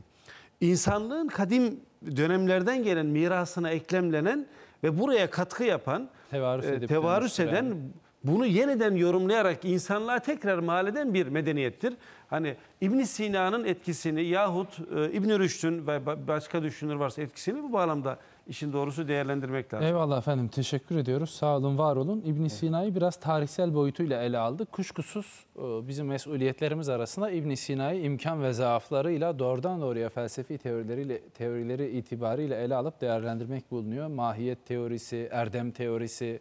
İnsanlığın kadim dönemlerden gelen mirasına eklemlenen ve buraya katkı yapan, tevarüs, e, edip, tevarüs eden, yani. bunu yeniden yorumlayarak insanlığa tekrar mal eden bir medeniyettir. Hani İbn Sina'nın etkisini yahut e, ibn Rüşd'ün ve başka düşünür varsa etkisini bu bağlamda işin doğrusu değerlendirmek lazım. Eyvallah efendim teşekkür ediyoruz. Sağ olun var olun. İbn Sina'yı biraz tarihsel boyutuyla ele aldık. Kuşkusuz e, bizim mesuliyetlerimiz arasında İbn Sina'yı imkan ve zaaflarıyla doğrudan doğruya felsefi teorileriyle, teorileri itibariyle ele alıp değerlendirmek bulunuyor. Mahiyet teorisi, erdem teorisi,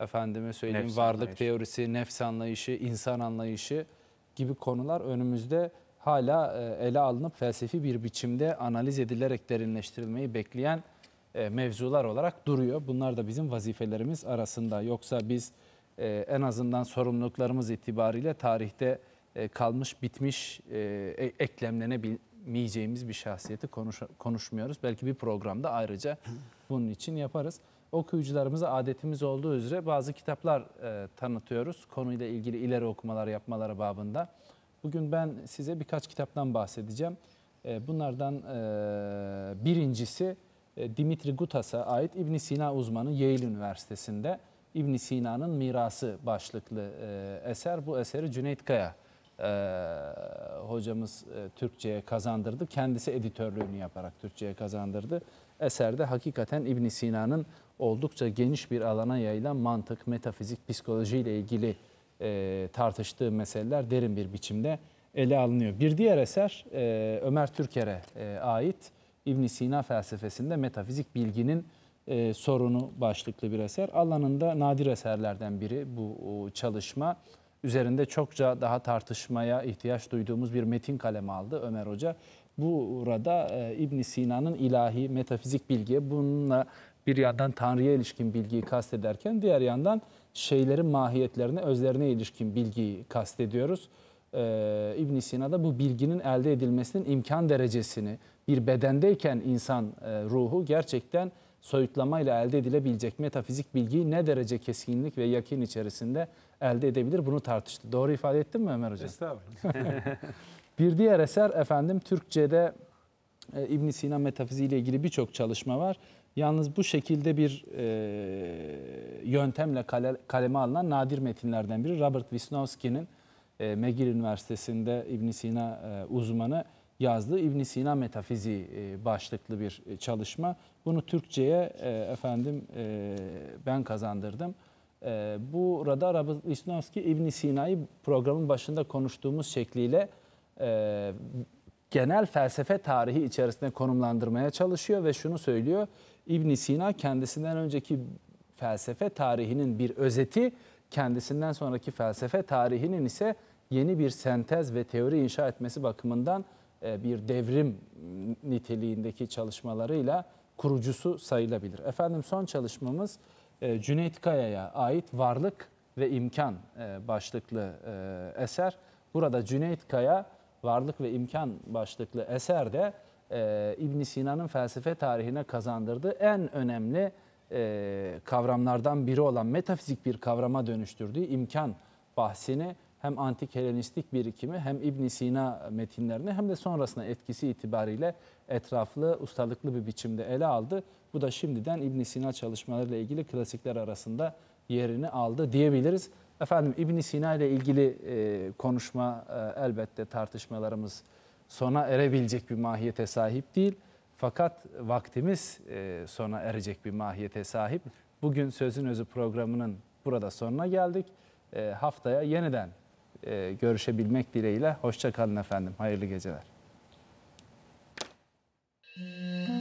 efendime söyleyeyim nefs varlık anlayışı. teorisi, nefs anlayışı, insan anlayışı gibi konular önümüzde hala e, ele alınıp felsefi bir biçimde analiz edilerek derinleştirilmeyi bekleyen e, mevzular olarak duruyor. Bunlar da bizim vazifelerimiz arasında. Yoksa biz e, en azından sorumluluklarımız itibariyle tarihte e, kalmış, bitmiş, eklemlenemeyeceğimiz bir şahsiyeti konuşmuyoruz. Belki bir programda ayrıca bunun için yaparız. Okuyucularımıza adetimiz olduğu üzere bazı kitaplar tanıtıyoruz. Konuyla ilgili ileri okumalar yapmaları babında. Bugün ben size birkaç kitaptan bahsedeceğim. bunlardan e, birincisi... E, Dimitri Gutas'a ait İbn Sina uzmanı Yale Üniversitesi'nde İbn Sina'nın Mirası başlıklı e, eser. Bu eseri Cüneyt Kaya e, hocamız Türkçe'ye kazandırdı. Kendisi editörlüğünü yaparak Türkçe'ye kazandırdı. Eserde hakikaten İbn Sina'nın oldukça geniş bir alana yayılan mantık, metafizik, psikoloji ile ilgili tartıştığı meseleler derin bir biçimde ele alınıyor. Bir diğer eser Ömer Türker'e ait İbn Sina felsefesinde metafizik bilginin e, sorunu başlıklı bir eser. Alanında nadir eserlerden biri bu o, çalışma. Üzerinde çokça daha tartışmaya ihtiyaç duyduğumuz bir metin kalemi aldı Ömer Hoca. Burada e, İbn Sina'nın ilahi metafizik bilgiye bununla bir yandan Tanrı'ya ilişkin bilgiyi kastederken diğer yandan şeylerin mahiyetlerine, özlerine ilişkin bilgiyi kastediyoruz. Ee, ibn Sina bu bilginin elde edilmesinin imkan derecesini, bir bedendeyken insan e, ruhu gerçekten soyutlamayla elde edilebilecek metafizik bilgiyi ne derece keskinlik ve yakin içerisinde elde edebilir bunu tartıştı. Doğru ifade ettim mi Ömer Hocam? Estağfurullah. bir diğer eser efendim Türkçe'de e, ibn Sina metafiziği ile ilgili birçok çalışma var. Yalnız bu şekilde bir e, yöntemle kale, kaleme alınan nadir metinlerden biri Robert Wisnowski'nin e, McGill Üniversitesi'nde İbn Sina e, uzmanı yazdığı İbn Sina Metafiziği e, başlıklı bir e, çalışma. Bunu Türkçe'ye e, efendim ben kazandırdım. Bu Radar Abisnovski İbn Sina'yı programın başında konuştuğumuz şekliyle genel felsefe tarihi içerisinde konumlandırmaya çalışıyor ve şunu söylüyor. İbn Sina kendisinden önceki felsefe tarihinin bir özeti, kendisinden sonraki felsefe tarihinin ise yeni bir sentez ve teori inşa etmesi bakımından e, bir devrim niteliğindeki çalışmalarıyla kurucusu sayılabilir. Efendim son çalışmamız e, Cüneyt Kaya'ya ait Varlık ve İmkan e, başlıklı eser. Burada Cüneyt Kaya Varlık ve İmkan başlıklı eserde İbn Sina'nın felsefe tarihine kazandırdığı en önemli kavramlardan biri olan metafizik bir kavrama dönüştürdüğü imkan bahsini hem antik Helenistik birikimi hem İbn Sina metinlerini hem de sonrasına etkisi itibariyle etraflı, ustalıklı bir biçimde ele aldı. Bu da şimdiden İbn Sina çalışmalarıyla ilgili klasikler arasında yerini aldı diyebiliriz. Efendim İbn Sina ile ilgili e, konuşma e, elbette tartışmalarımız sona erebilecek bir mahiyete sahip değil. Fakat vaktimiz e, sona erecek bir mahiyete sahip. Bugün Sözün Özü programının burada sonuna geldik. E, haftaya yeniden e, görüşebilmek dileğiyle. Hoşçakalın efendim. Hayırlı geceler. Müzik